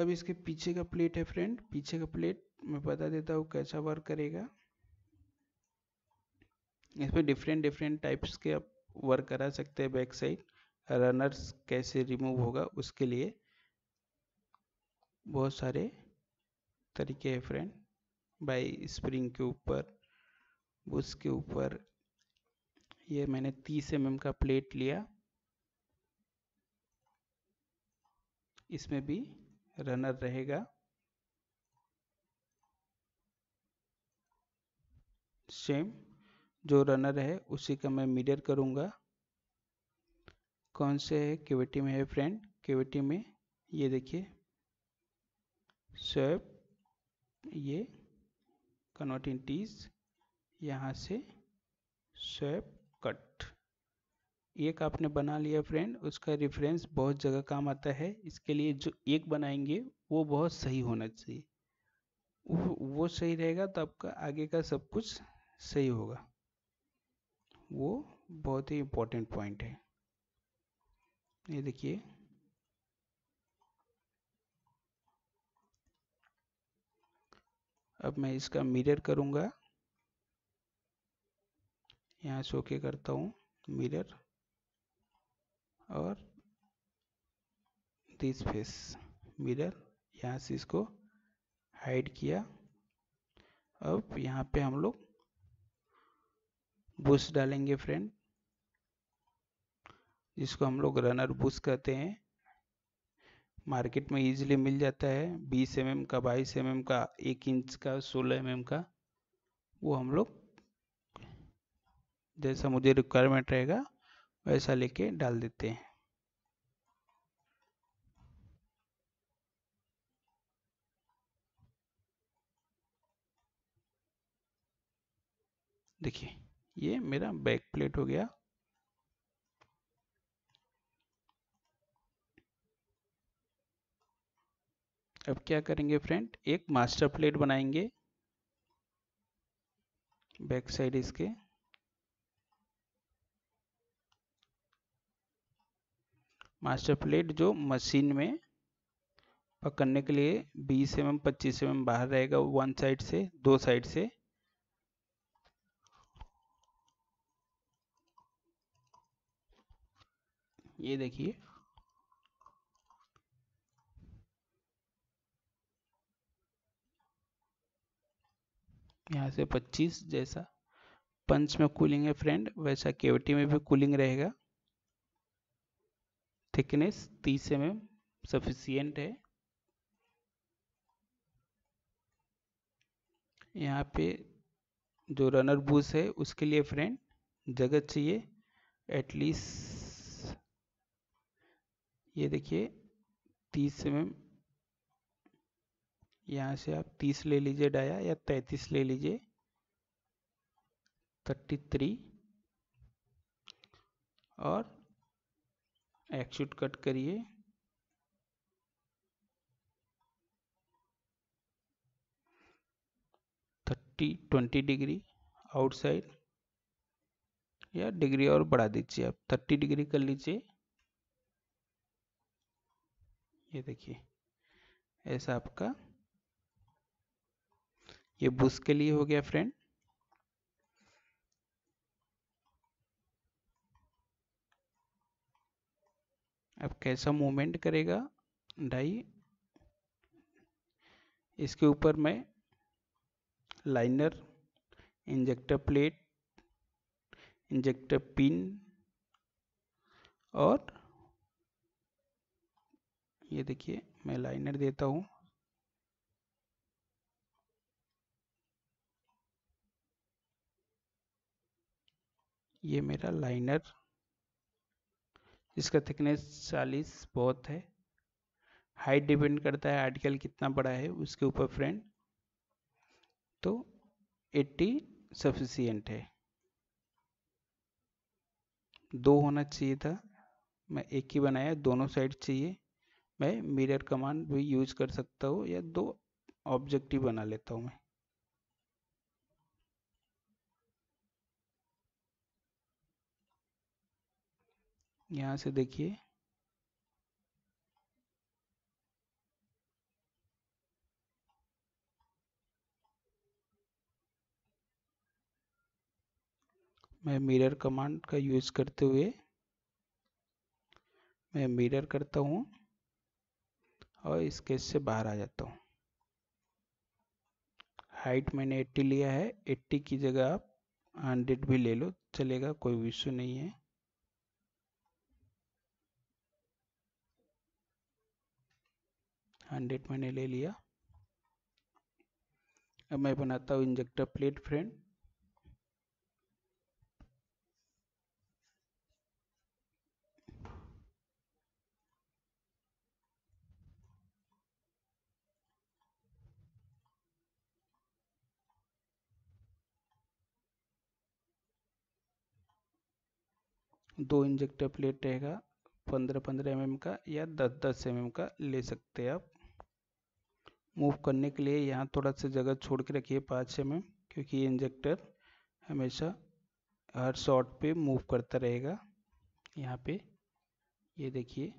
अब इसके पीछे का प्लेट है फ्रेंड पीछे का प्लेट मैं बता देता हूँ कैसा वर्क करेगा इसमें डिफरेंट डिफरेंट टाइप्स के आप वर्क करा सकते हैं बैक साइड रनर्स कैसे रिमूव होगा उसके लिए बहुत सारे तरीके हैं फ्रेंड बाय स्प्रिंग के ऊपर उसके ऊपर ये मैंने 30 एम का प्लेट लिया इसमें भी रनर रहेगा सेम जो रनर है उसी का मैं मीडर करूंगा कौन से है केविटी में है फ्रेंड केविटी में ये देखिए स्वेप ये कन्वर्टिंग टीज यहाँ से स्वेप कट एक आपने बना लिया फ्रेंड उसका रेफरेंस बहुत जगह काम आता है इसके लिए जो एक बनाएंगे वो बहुत सही होना चाहिए वो, वो सही रहेगा तो आपका आगे का सब कुछ सही होगा वो बहुत ही इम्पोर्टेंट पॉइंट है ये देखिए अब मैं इसका मिरर करूँगा यहाँ शो के करता हूँ मिरर और दिस फेस मिरर यहाँ से इसको हाइड किया अब यहाँ पे हम लोग बुश डालेंगे फ्रेंड जिसको हम लोग रनर बुश कहते हैं मार्केट में इजीली मिल जाता है 20 एम का 22 एम का 1 इंच का 16 एम का वो हम लोग जैसा मुझे रिक्वायरमेंट रहेगा वैसा लेके डाल देते हैं देखिए ये मेरा बैक प्लेट हो गया अब क्या करेंगे फ्रेंड एक मास्टर प्लेट बनाएंगे बैक साइड इसके मास्टर प्लेट जो मशीन में पकड़ने के लिए 20 एम एम पच्चीस एम एम बाहर रहेगा वन साइड से दो साइड से ये देखिए यहाँ से 25 जैसा पंच में कूलिंग है फ्रेंड वैसा केवटी में भी कूलिंग रहेगा थिकनेस 30 एम एम सफिशियंट है यहाँ पे जो रनर बूस है उसके लिए फ्रेंड जगह चाहिए एटलीस्ट ये देखिए 30 एम एम यहाँ से आप 30 ले लीजिए डाया या 33 ले लीजिए 33 और एक्सूट कट करिए थर्टी ट्वेंटी डिग्री आउटसाइड या डिग्री और बढ़ा दीजिए आप थर्टी डिग्री कर लीजिए ये देखिए ऐसा आपका ये बुश के लिए हो गया फ्रेंड अब कैसा मूवमेंट करेगा डाई इसके ऊपर मैं liner injector plate injector pin और ये देखिए मैं लाइनर देता हूँ ये मेरा लाइनर इसका थिकनेस 40 बहुत है हाइट डिपेंड करता है आर्टिकल कितना बड़ा है उसके ऊपर फ्रेंड तो 80 सफिशियंट है दो होना चाहिए था मैं एक ही बनाया दोनों साइड चाहिए मैं मिरर कमांड भी यूज कर सकता हूँ या दो ऑब्जेक्टिव बना लेता हूँ मैं यहां से देखिए मैं मिरर कमांड का यूज करते हुए मैं मिरर करता हूं और इस स्केच से बाहर आ जाता हूं हाइट मैंने 80 लिया है 80 की जगह आप 100 भी ले लो चलेगा कोई इशू नहीं है हंड्रेड मैंने ले लिया अब मैं बनाता हूँ इंजेक्टर प्लेट फ्रेंड दो इंजेक्टर प्लेट रहेगा पंद्रह पंद्रह एम का या दस दस एम का ले सकते हैं आप मूव करने के लिए यहाँ थोड़ा सा जगह छोड़ के रखिए पाँच छः में क्योंकि ये इंजेक्टर हमेशा हर शॉट पे मूव करता रहेगा यहाँ पे ये देखिए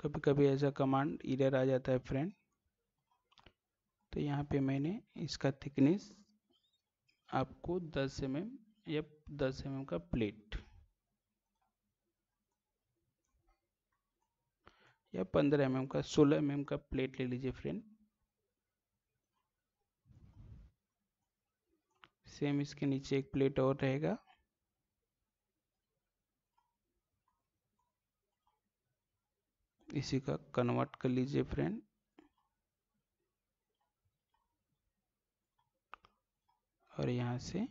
कभी कभी ऐसा कमांड इधर आ जाता है फ्रेंड तो यहाँ पे मैंने इसका थिकनेस आपको 10 एम एम या 10 एम का प्लेट या 15 एम का 16 एम का प्लेट ले लीजिए फ्रेंड सेम इसके नीचे एक प्लेट और रहेगा इसी का कन्वर्ट कर लीजिए फ्रेंड और यहाँ से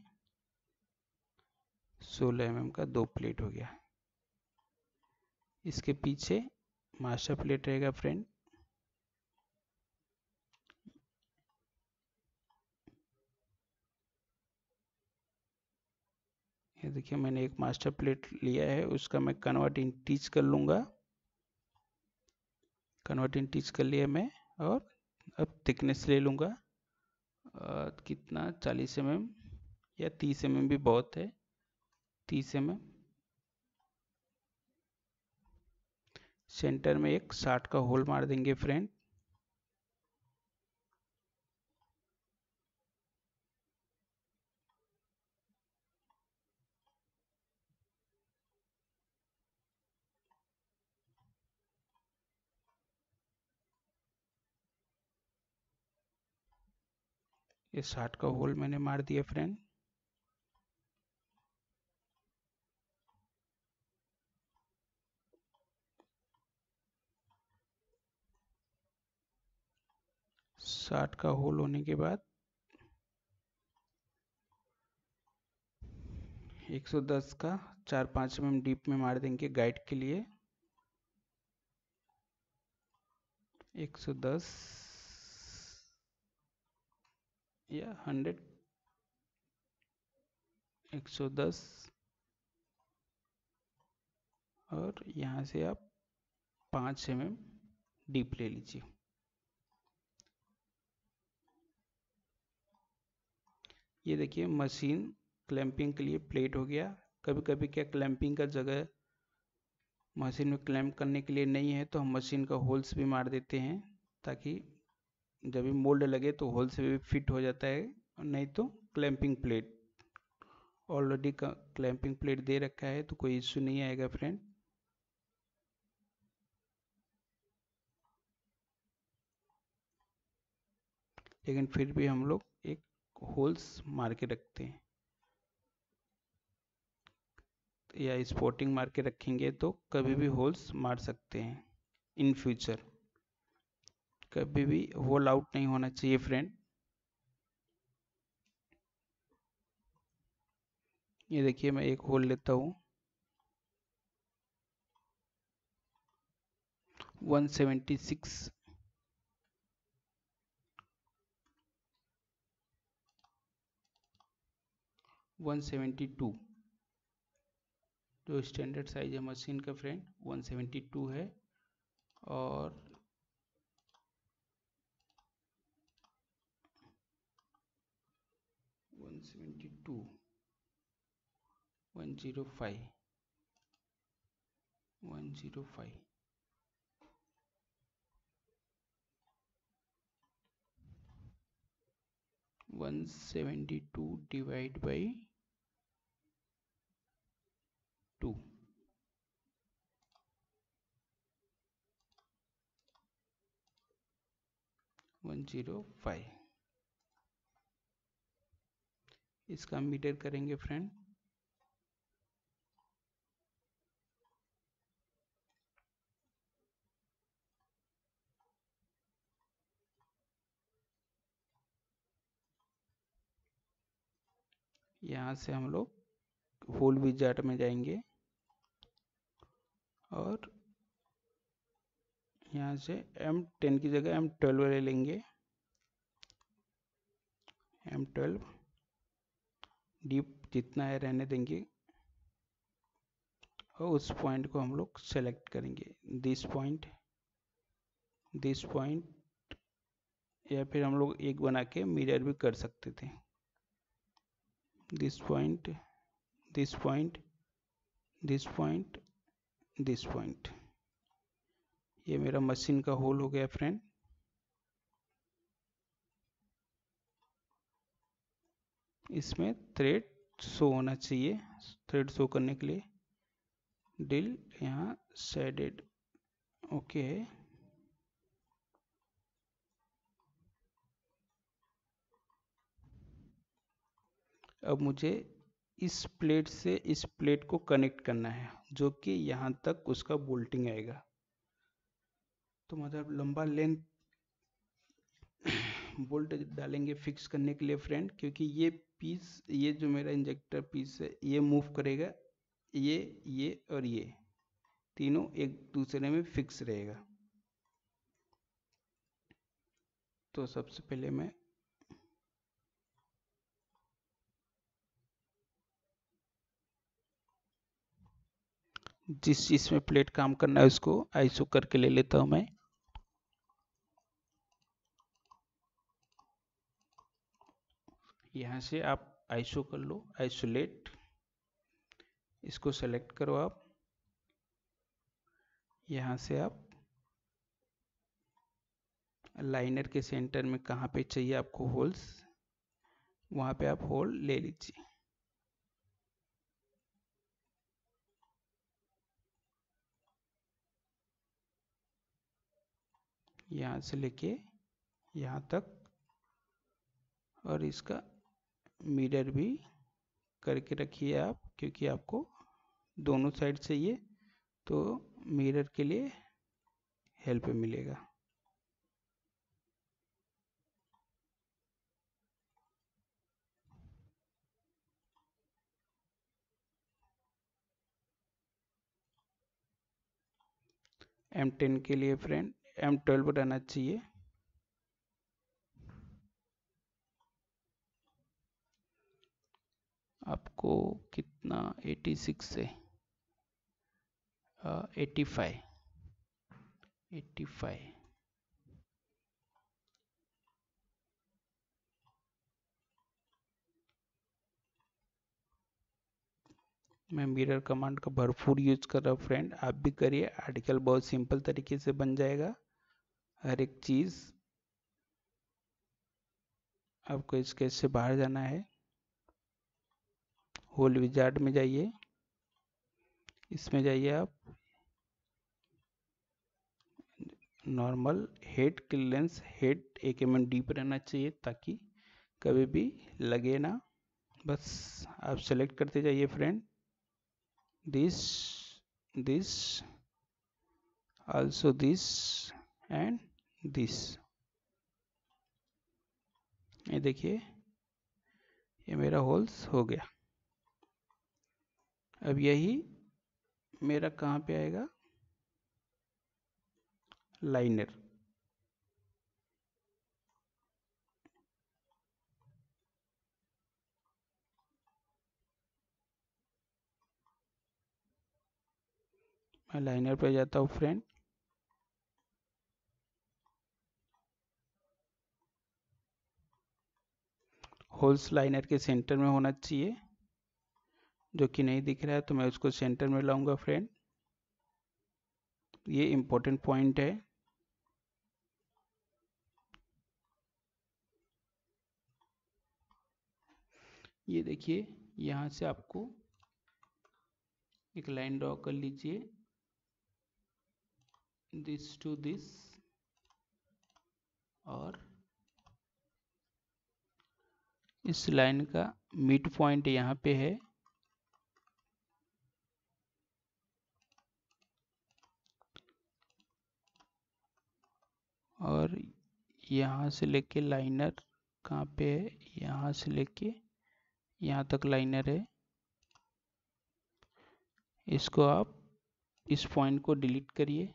16 एम mm का दो प्लेट हो गया इसके पीछे मास्टर प्लेट रहेगा फ्रेंड ये देखिए मैंने एक मास्टर प्लेट लिया है उसका मैं कन्वर्ट इन टीच कर लूंगा कन्वर्ट इन टीच कर लिया मैं और अब थिकनेस ले लूंगा आ, कितना चालीस एम एम या तीस एम एम भी बहुत है तीस एम एम सेंटर में एक साठ का होल मार देंगे फ्रेंड ये साठ का होल मैंने मार दिया फ्रेंड साठ का होल होने के बाद 110 का चार पांच एम डीप में मार देंगे गाइड के लिए 110 या हंड्रेड एक सौ दस और यहाँ से आप पाँच एम एम डीप ले लीजिए ये देखिए मशीन क्लैंपिंग के लिए प्लेट हो गया कभी कभी क्या क्लैंपिंग का जगह मशीन में क्लैंप करने के लिए नहीं है तो हम मशीन का होल्स भी मार देते हैं ताकि जब भी मोल्ड लगे तो होल से भी फिट हो जाता है नहीं तो clamping plate already clamping plate दे रखा है तो कोई इश्यू नहीं आएगा फ्रेंड लेकिन फिर भी हम लोग एक होल्स मार के रखते हैं या स्पोर्टिंग मार के रखेंगे तो कभी भी होल्स मार सकते हैं इन फ्यूचर कभी भी होल आउट नहीं होना चाहिए फ्रेंड ये देखिए मैं एक होल लेता हूँ 176 172 जो स्टैंडर्ड साइज है मशीन का फ्रेंड 172 है और one zero five one zero five one seventy two divide by two one zero five इसका मीटर करेंगे फ्रेंड यहाँ से हम लोग फुल विजार्ट में जाएंगे और यहाँ से एम टेन की जगह एम ट्वेल्व ले लेंगे एम ट्वेल्व डीप जितना है रहने देंगे और उस पॉइंट को हम लोग सेलेक्ट करेंगे दिस पॉइंट दिस पॉइंट या फिर हम लोग एक बना के मिरर भी कर सकते थे this point this point this point this point ये मेरा मशीन का होल हो गया फ्रेंड इसमें थ्रेड शो होना चाहिए थ्रेड शो करने के लिए डिल यहाँ सेडेड ओके अब मुझे इस प्लेट से इस प्लेट को कनेक्ट करना है जो कि यहाँ तक उसका बोल्टिंग आएगा तो मतलब लंबा लेंथ बोल्ट डालेंगे फिक्स करने के लिए फ्रेंड क्योंकि ये पीस ये जो मेरा इंजेक्टर पीस है ये मूव करेगा ये ये और ये तीनों एक दूसरे में फिक्स रहेगा तो सबसे पहले मैं जिस चीज में प्लेट काम करना है उसको आईसो करके ले लेता हूं मैं यहाँ से आप आईसो कर लो आइसोलेट इसको सेलेक्ट करो आप यहाँ से आप लाइनर के सेंटर में कहाँ पे चाहिए आपको होल्स वहाँ पे आप होल ले लीजिए यहाँ से लेके यहाँ तक और इसका मिरर भी करके रखिए आप क्योंकि आपको दोनों साइड से ये तो मिरर के लिए हेल्प मिलेगा एम टेन के लिए फ्रेंड एम ट्वेल्व रहना चाहिए आपको कितना 86 से एटी फाइव एटी फाइव मैं मिरर कमांड का भरपूर यूज कर रहा हूँ फ्रेंड आप भी करिए आर्टिकल बहुत सिंपल तरीके से बन जाएगा हर एक चीज़ आपको स्केच से बाहर जाना है होल विजार्ड में जाइए इसमें जाइए आप नॉर्मल हेड क्लियरेंस हेड एक एम mm डीप रहना चाहिए ताकि कभी भी लगे ना बस आप सेलेक्ट करते जाइए friend this this also this and this ये देखिए ये मेरा होल्स हो गया अब यही मेरा कहाँ पे आएगा लाइनर मैं लाइनर पे जाता हूँ फ्रेंड होल्स लाइनर के सेंटर में होना चाहिए जो कि नहीं दिख रहा है तो मैं उसको सेंटर में लाऊंगा फ्रेंड ये इम्पोर्टेंट पॉइंट है ये देखिए यहाँ से आपको एक लाइन ड्रॉ कर लीजिए दिस टू दिस और इस लाइन का मिड पॉइंट यहाँ पे है और यहाँ से लेके लाइनर कहाँ पे है यहाँ से लेके यहाँ तक लाइनर है इसको आप इस पॉइंट को डिलीट करिए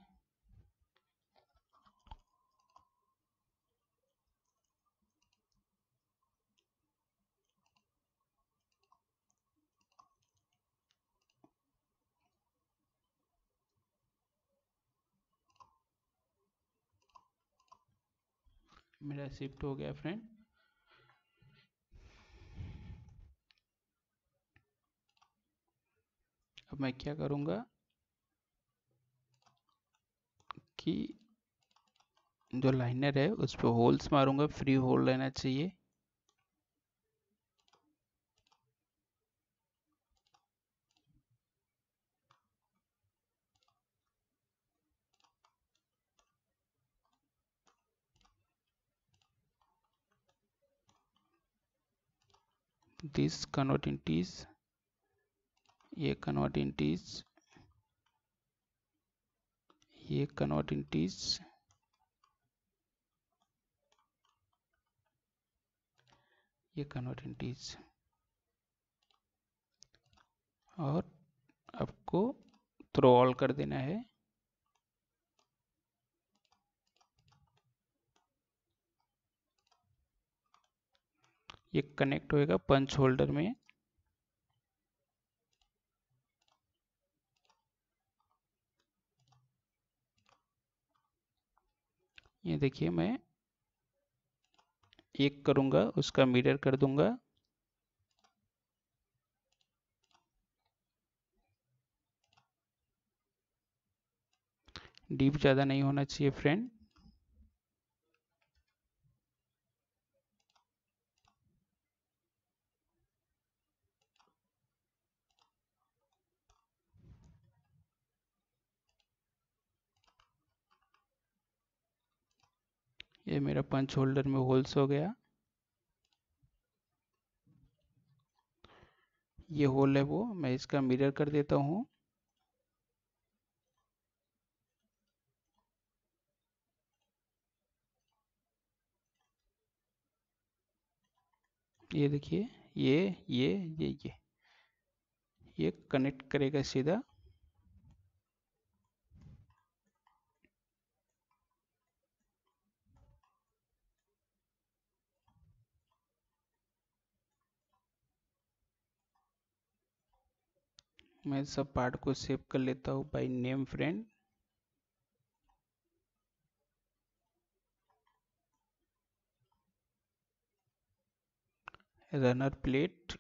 मेरा शिफ्ट हो गया फ्रेंड अब मैं क्या करूंगा कि जो लाइनर है उस पर होल्स मारूंगा फ्री होल रहना चाहिए a convert इंटीज ये a इंटीज ये कन्वर्ट a ये कन्वर्ट इंटीज और आपको थ्रो ऑल कर देना है ये कनेक्ट होएगा पंच होल्डर में ये देखिए मैं एक करूंगा उसका मिरर कर दूंगा डीप ज़्यादा नहीं होना चाहिए फ्रेंड ये मेरा पंच होल्डर में होल्स हो गया ये होल है वो मैं इसका मिरर कर देता हूँ ये देखिए ये ये ये ये ये कनेक्ट करेगा सीधा मैं सब पार्ट को सेव कर लेता हूँ by name friend runner plate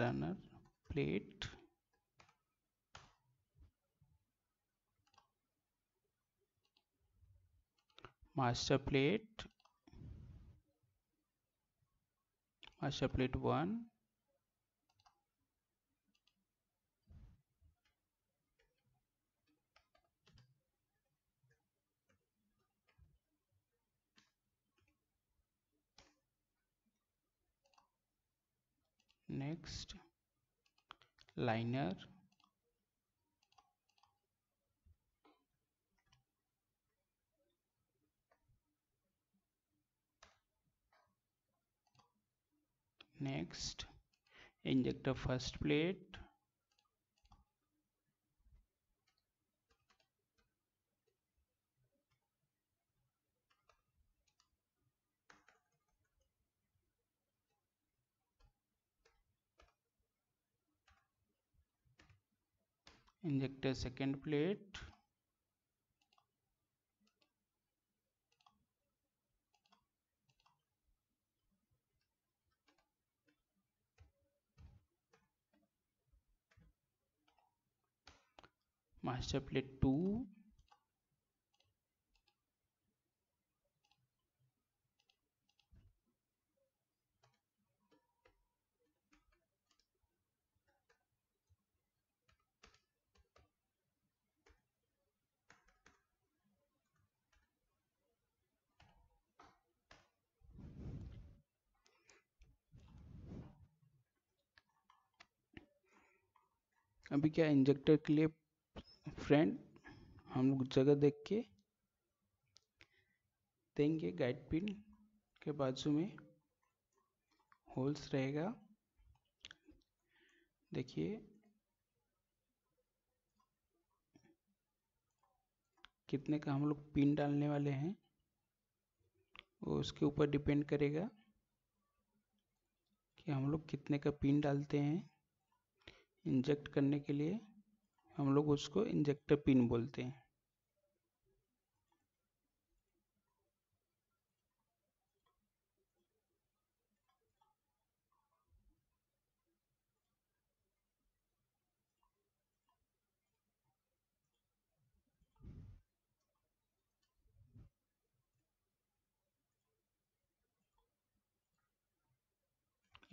runner plate master plate a chaplet 1 next liner next inject the first plate inject a second plate master plate 2 अभी क्या इंजेक्टर के लिए फ्रेंड हम लोग जगह देख के देंगे गाइड पिन के बाजू में होल्स रहेगा देखिए कितने का हम लोग पिन डालने वाले हैं वो उसके ऊपर डिपेंड करेगा कि हम लोग कितने का पिन डालते हैं इंजेक्ट करने के लिए हम लोग उसको इंजेक्टर पिन बोलते हैं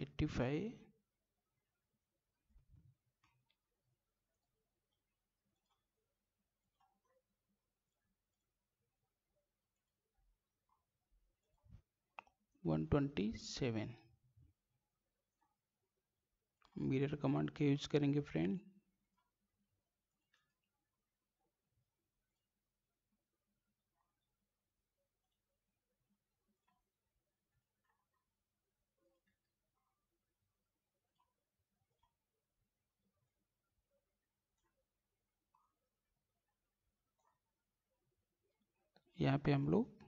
एट्टी फाइव 127 मिरर कमांड के यूज करेंगे फ्रेंड यहाँ पे हम लोग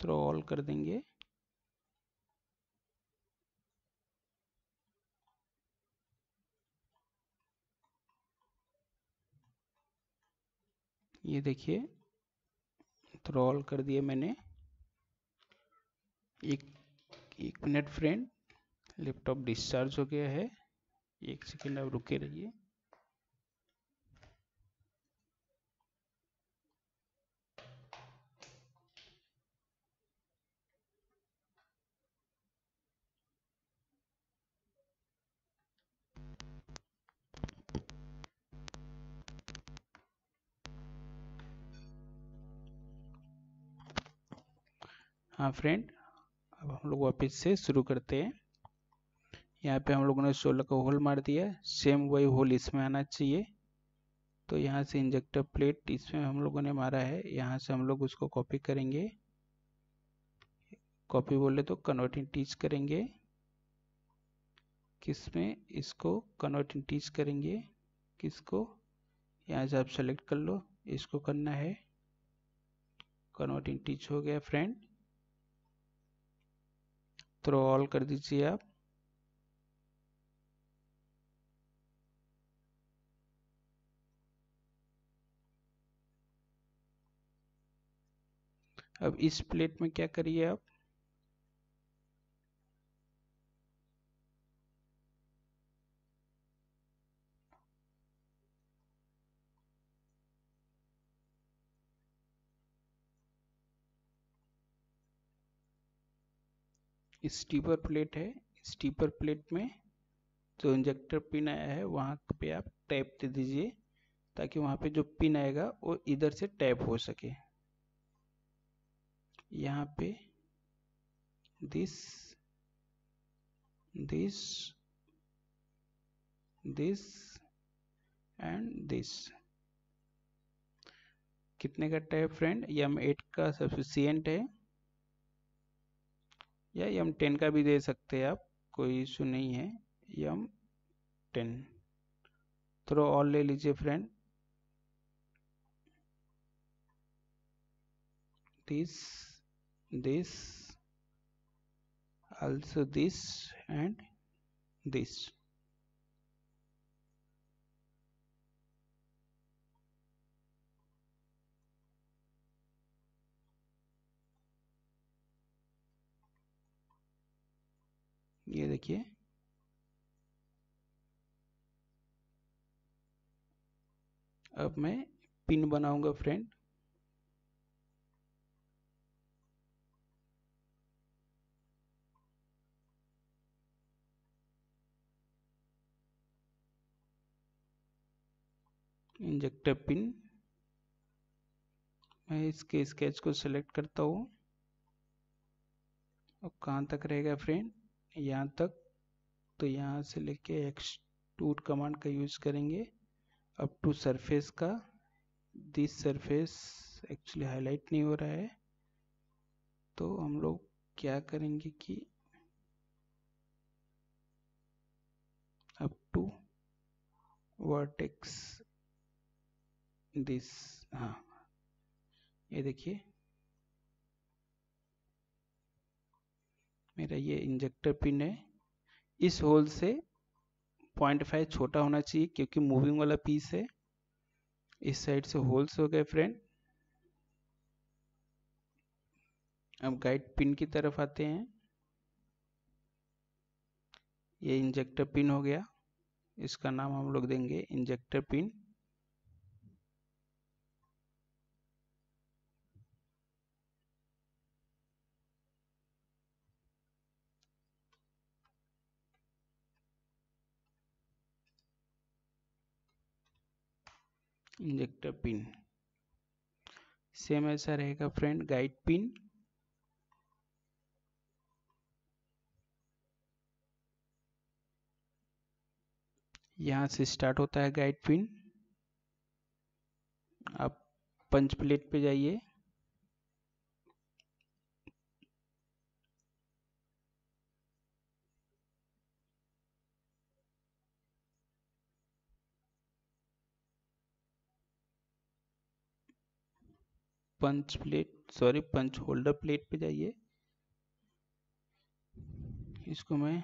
थ्रो ऑल कर देंगे ये देखिए थ्रॉल कर दिए मैंने एक एक मिनट फ्रेंड लैपटॉप डिस्चार्ज हो गया है एक सेकेंड आप रुके रहिए हाँ फ्रेंड अब हम लोग वापस से शुरू करते हैं यहाँ पे हम लोगों ने 16 का होल मार दिया सेम वही होल इसमें आना चाहिए तो यहाँ से इंजेक्टर प्लेट इसमें हम लोगों ने मारा है यहाँ से हम लोग उसको कॉपी करेंगे कॉपी बोले तो कन्वर्टिंग टीच करेंगे किस में इसको कन्वर्टिंग टीच करेंगे किसको यहाँ से आप सेलेक्ट कर लो इसको करना है कन्वर्टिंग टीच हो गया फ्रेंड थ्रो ऑल कर दीजिए आप अब इस प्लेट में क्या करिए आप स्टीपर प्लेट है स्टीपर प्लेट में जो इंजेक्टर पिन आया है वहाँ पे आप टैप दे दीजिए ताकि वहाँ पे जो पिन आएगा वो इधर से टैप हो सके यहाँ पे this this this and this कितने का टैप फ्रेंड यम एट का सफिशियंट है या एम टेन का भी दे सकते हैं आप कोई इशू नहीं है एम टेन थ्रो ऑल ले लीजिए friend this this also this and this ये देखिए अब मैं पिन बनाऊंगा फ्रेंड इंजेक्टर पिन मैं इसके स्केच को सिलेक्ट करता हूँ अब कहाँ तक रहेगा फ्रेंड यहाँ तक तो यहाँ से लेके एक्सटूड कमांड का यूज करेंगे अप टू सरफेस का दिस सरफेस एक्चुअली हाईलाइट नहीं हो रहा है तो हम लोग क्या करेंगे कि अप टू वर्टेक्स दिस हाँ ये देखिए मेरा ये इंजेक्टर पिन है इस होल से पॉइंट फाइव छोटा होना चाहिए क्योंकि मूविंग वाला पीस है इस साइड से होल्स हो गए फ्रेंड अब गाइड पिन की तरफ आते हैं ये इंजेक्टर पिन हो गया इसका नाम हम लोग देंगे injector pin injector pin same ऐसा रहेगा फ्रेंड गाइड पिन यहाँ से स्टार्ट होता है गाइड पिन आप पंच प्लेट पे जाइए punch plate sorry punch holder plate पे जाइए इसको मैं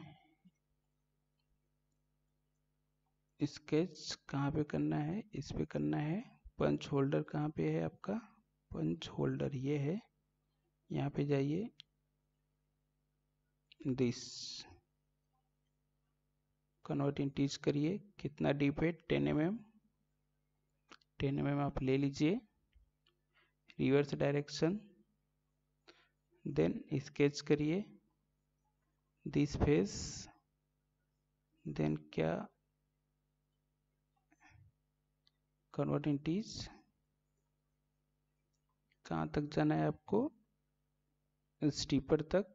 स्केच कहाँ पे करना है इस पे करना है पंच होल्डर कहाँ पे है आपका पंच होल्डर ये है यहाँ पे जाइए दिस कन्वर्ट इन टीच करिए कितना डीप है ten M M ten M M आप ले लीजिए रिवर्स डायरेक्शन देन स्केच करिए दिस फेस देन क्या कन्वर्ट इन टीज कहाँ तक जाना है आपको स्टीपर तक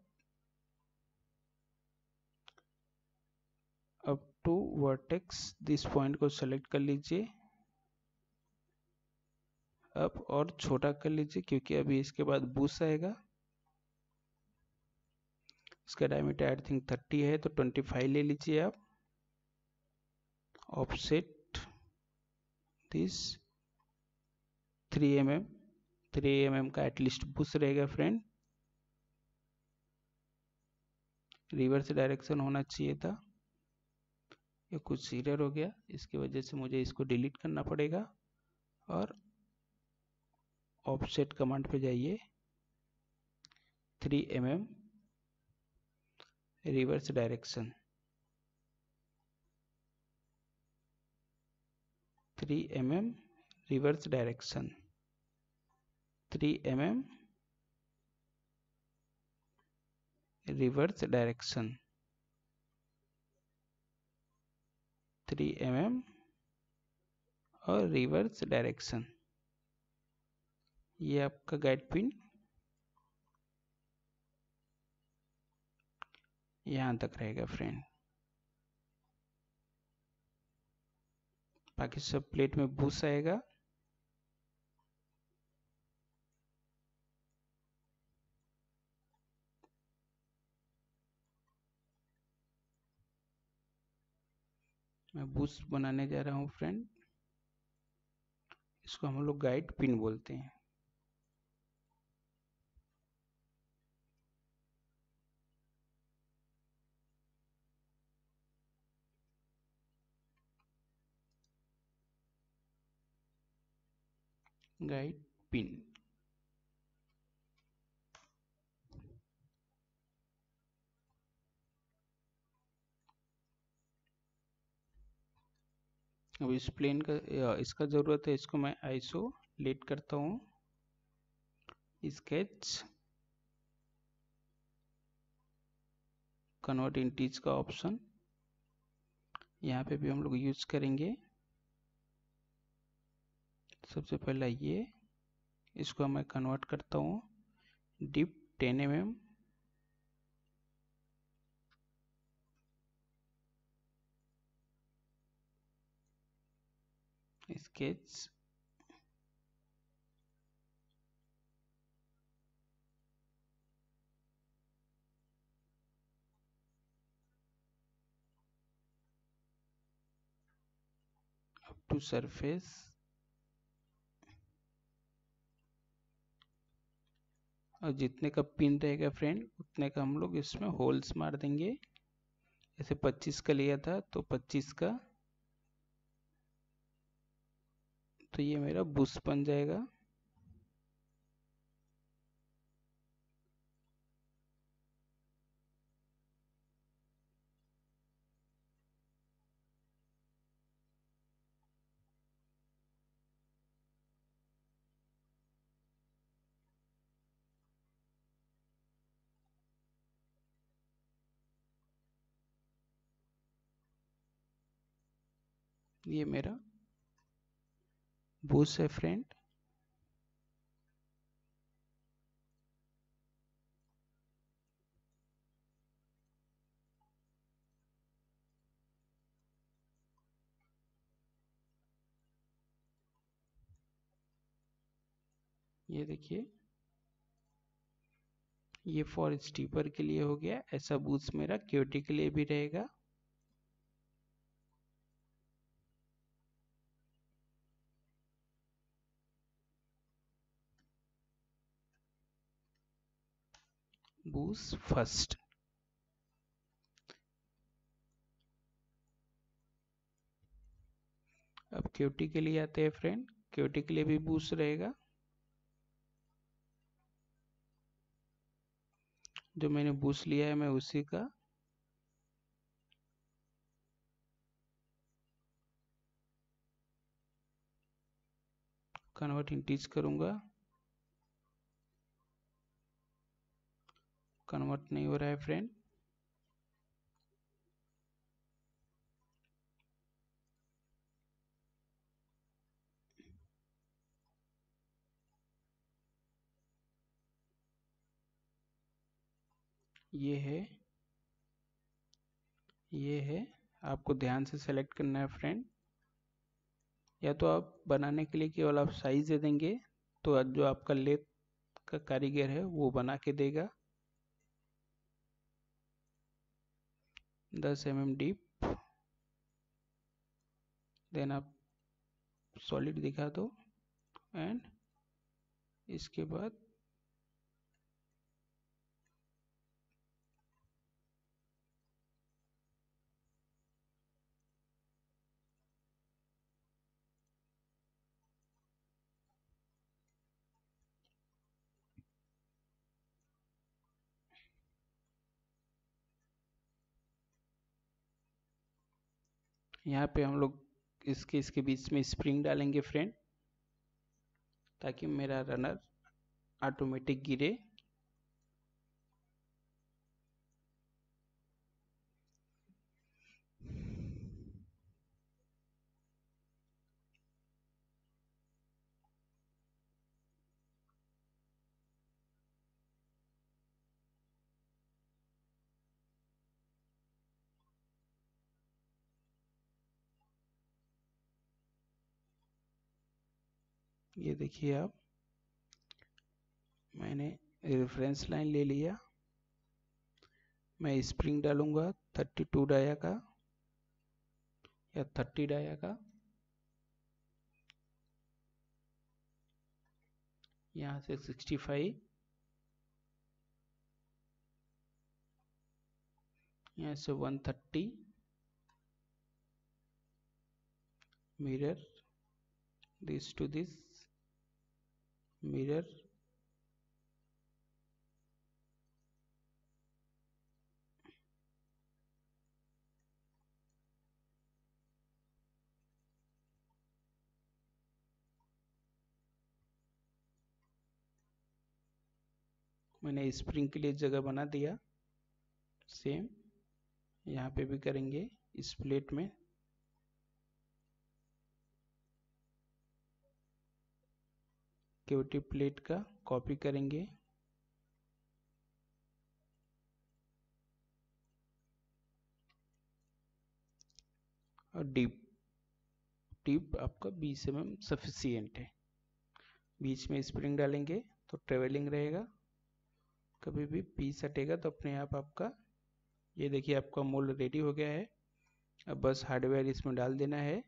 up to vertex this point को सेलेक्ट कर लीजिए आप और छोटा कर लीजिए क्योंकि अभी इसके बाद बूस आएगा इसका डायमीटर आई थिंक थर्टी है तो ट्वेंटी फाइव ले लीजिए आप offset this three M M three M M का एटलीस्ट बूस रहेगा फ्रेंड रिवर्स डायरेक्शन होना चाहिए था ये कुछ सीरियर हो गया इसकी वजह से मुझे इसको डिलीट करना पड़ेगा और ऑफसेट कमांड पे जाइए 3 M M reverse direction 3 M M reverse direction 3 M M reverse direction 3 M M और रिवर्स डायरेक्शन ये आपका गाइड पिन यहाँ तक रहेगा फ्रेंड बाकी सब प्लेट में भूस आएगा मैं बूस्ट बनाने जा रहा हूँ फ्रेंड इसको हम लोग गाइड पिन बोलते हैं guide pin अब इस प्लेन का इसका ज़रूरत है इसको मैं आईसो लेट करता हूं स्केच कन्वर्ट इंटीज का ऑप्शन यहाँ पे भी हम लोग यूज करेंगे सबसे पहला ये इसको मैं कन्वर्ट करता हूँ deep ten M M sketch up to surface और जितने का पिन रहेगा फ्रेंड उतने का हम लोग इसमें होल्स मार देंगे जैसे 25 का लिया था तो 25 का तो ये मेरा बुश बन जाएगा ये मेरा बूस है फ्रेंड ये देखिए ये फॉर स्टीपर के लिए हो गया ऐसा बूथ मेरा क्योटी के लिए भी रहेगा who's first अब क्यूटी के लिए आते हैं फ्रेंड क्यूटी के लिए भी बूस्ट रहेगा जो मैंने बूस्ट लिया है मैं उसी का कन्वर्ट इंटीज करूंगा कन्वर्ट नहीं हो रहा है फ्रेंड ये है ये है आपको ध्यान से सेलेक्ट करना है फ्रेंड या तो आप बनाने के लिए केवल आप साइज दे देंगे तो जो आपका लेथ का कारीगर है वो बना के देगा 10 mm deep देन आप सॉलिड दिखा दो एंड इसके बाद यहाँ पे हम लोग इसके इसके बीच में स्प्रिंग डालेंगे फ्रेंड ताकि मेरा रनर ऑटोमेटिक गिरे ये देखिए आप मैंने रेफरेंस लाइन ले लिया मैं स्प्रिंग डालूंगा 32 डाया का या 30 डाया का यहाँ से 65 यहाँ से 130 mirror this to this mirror मैंने स्प्रिंग के लिए जगह बना दिया सेम यहाँ पे भी करेंगे स्प्लिट में सिक्योरिटी प्लेट का कॉपी करेंगे और डीप डीप आपका बीस एम एम सफिशियंट है बीच में स्प्रिंग डालेंगे तो ट्रेवलिंग रहेगा कभी भी पीस हटेगा तो अपने आप आपका ये देखिए आपका मोल्ड रेडी हो गया है अब बस हार्डवेयर इसमें डाल देना है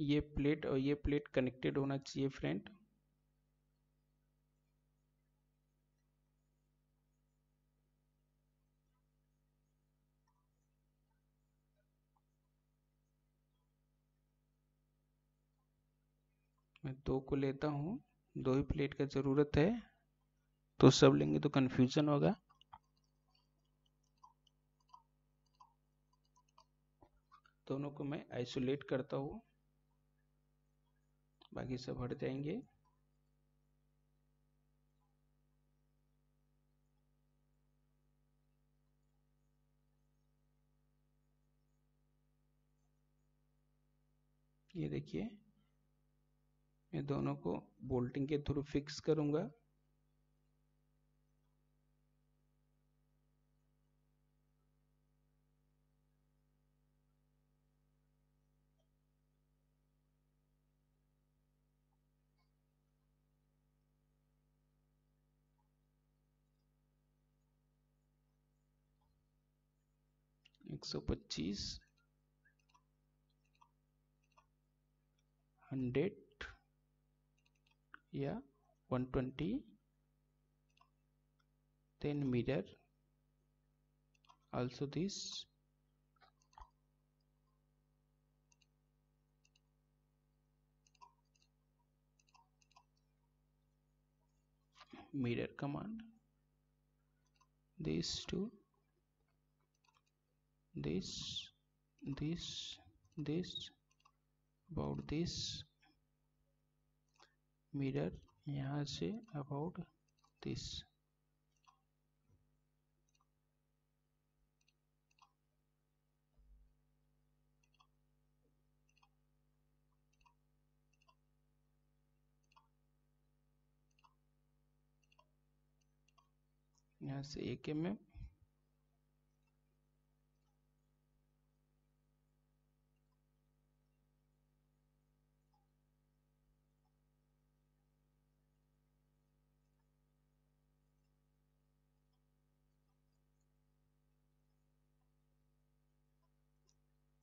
ये प्लेट और ये प्लेट कनेक्टेड होना चाहिए फ्रेंड मैं दो को लेता हूँ दो ही प्लेट का ज़रूरत है तो सब लेंगे तो कंफ्यूजन होगा दोनों को मैं आइसोलेट करता हूँ बाकी सब हट जाएंगे ये देखिए मैं दोनों को बोल्टिंग के थ्रू फिक्स करूंगा purchase 100 yeah 120 then meter also this mirror command these two this this this about this mirror यहाँ से about this यहाँ से एक एम एम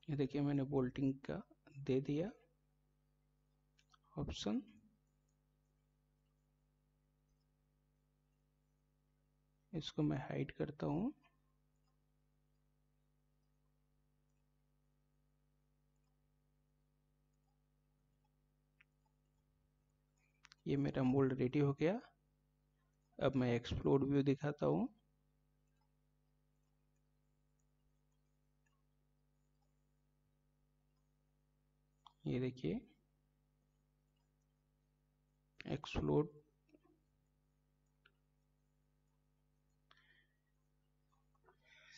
ये देखिए मैंने बोल्टिंग का दे दिया ऑप्शन इसको मैं हाइड करता हूं ये मेरा मोल्ड रेडी हो गया अब मैं एक्सप्लोर व्यू दिखाता हूं ये देखिए एक्सप्लोड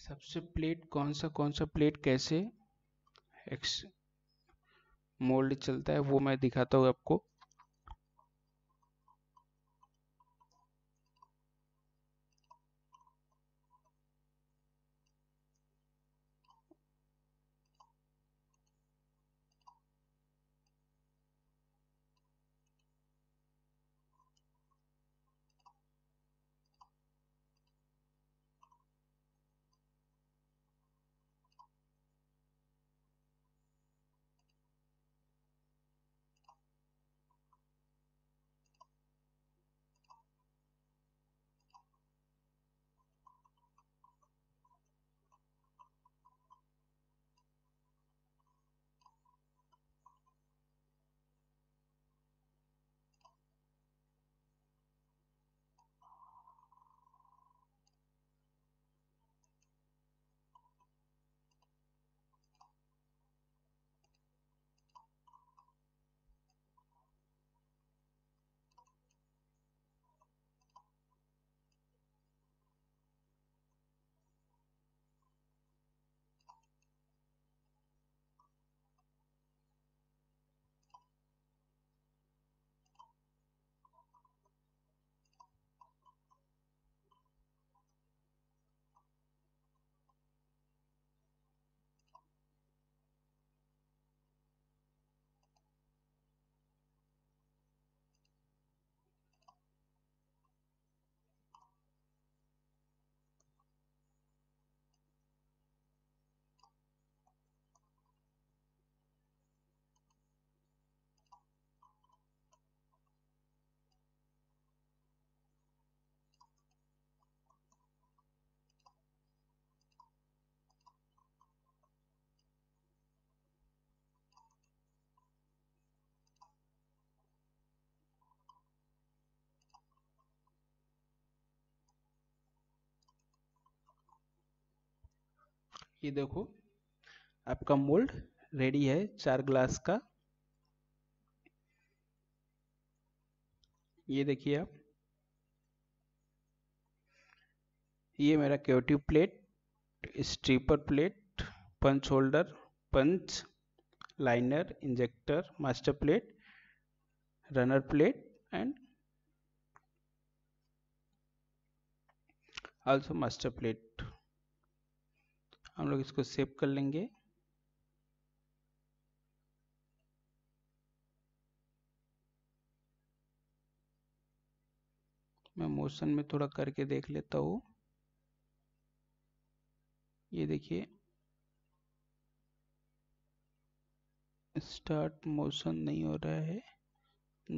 सबसे प्लेट कौन सा कौन सा प्लेट कैसे एक्स मोल्ड चलता है वो मैं दिखाता हूँ आपको ये देखो आपका मोल्ड रेडी है चार ग्लास का ये देखिए आप ये मेरा cavity plate stripper plate punch holder punch liner injector master plate runner plate and also master plate हम लोग इसको सेव कर लेंगे मैं मोशन में थोड़ा करके देख लेता हूँ ये देखिए स्टार्ट मोशन नहीं हो रहा है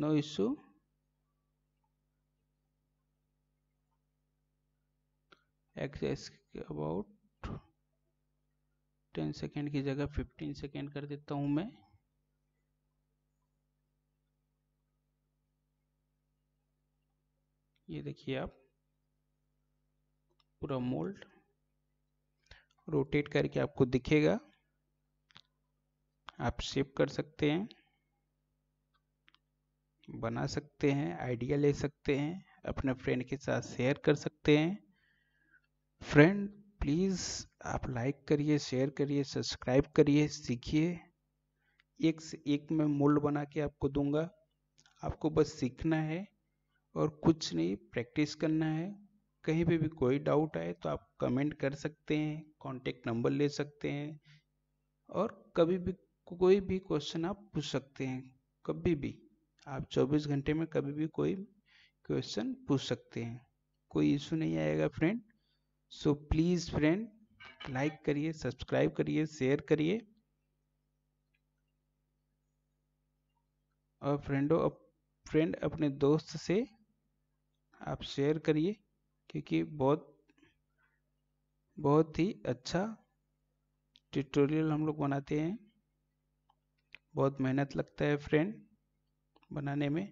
no issue access about ten second की जगह फिफ्टीन सेकेंड कर देता हूं मैं ये देखिए आप पूरा मोल्ड रोटेट करके आपको दिखेगा आप शेप कर सकते हैं बना सकते हैं आइडिया ले सकते हैं अपने फ्रेंड के साथ शेयर कर सकते हैं फ्रेंड प्लीज़ आप लाइक करिए शेयर करिए सब्सक्राइब करिए सीखिए एक से एक मैं मोल्ड बना के आपको दूंगा आपको बस सीखना है और कुछ नहीं प्रैक्टिस करना है कहीं पे भी कोई डाउट आए तो आप कमेंट कर सकते हैं कांटेक्ट नंबर ले सकते हैं और कभी भी कोई भी क्वेश्चन आप पूछ सकते हैं कभी भी आप 24 घंटे में कभी भी कोई क्वेश्चन पूछ सकते हैं कोई इशू नहीं आएगा friend so please friend like करिए सब्सक्राइब करिए शेयर करिए और फ्रेंडो अप, फ्रेंड अपने दोस्त से आप शेयर करिए क्योंकि बहुत बहुत ही अच्छा ट्यूटोरियल हम लोग बनाते हैं बहुत मेहनत लगता है फ्रेंड बनाने में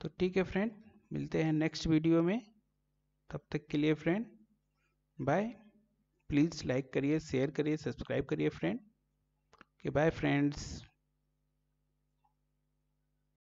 तो ठीक है फ्रेंड मिलते हैं नेक्स्ट वीडियो में तब तक के लिए फ्रेंड बाय प्लीज़ लाइक करिए शेयर करिए सब्सक्राइब करिए फ्रेंड के बाय फ्रेंड्स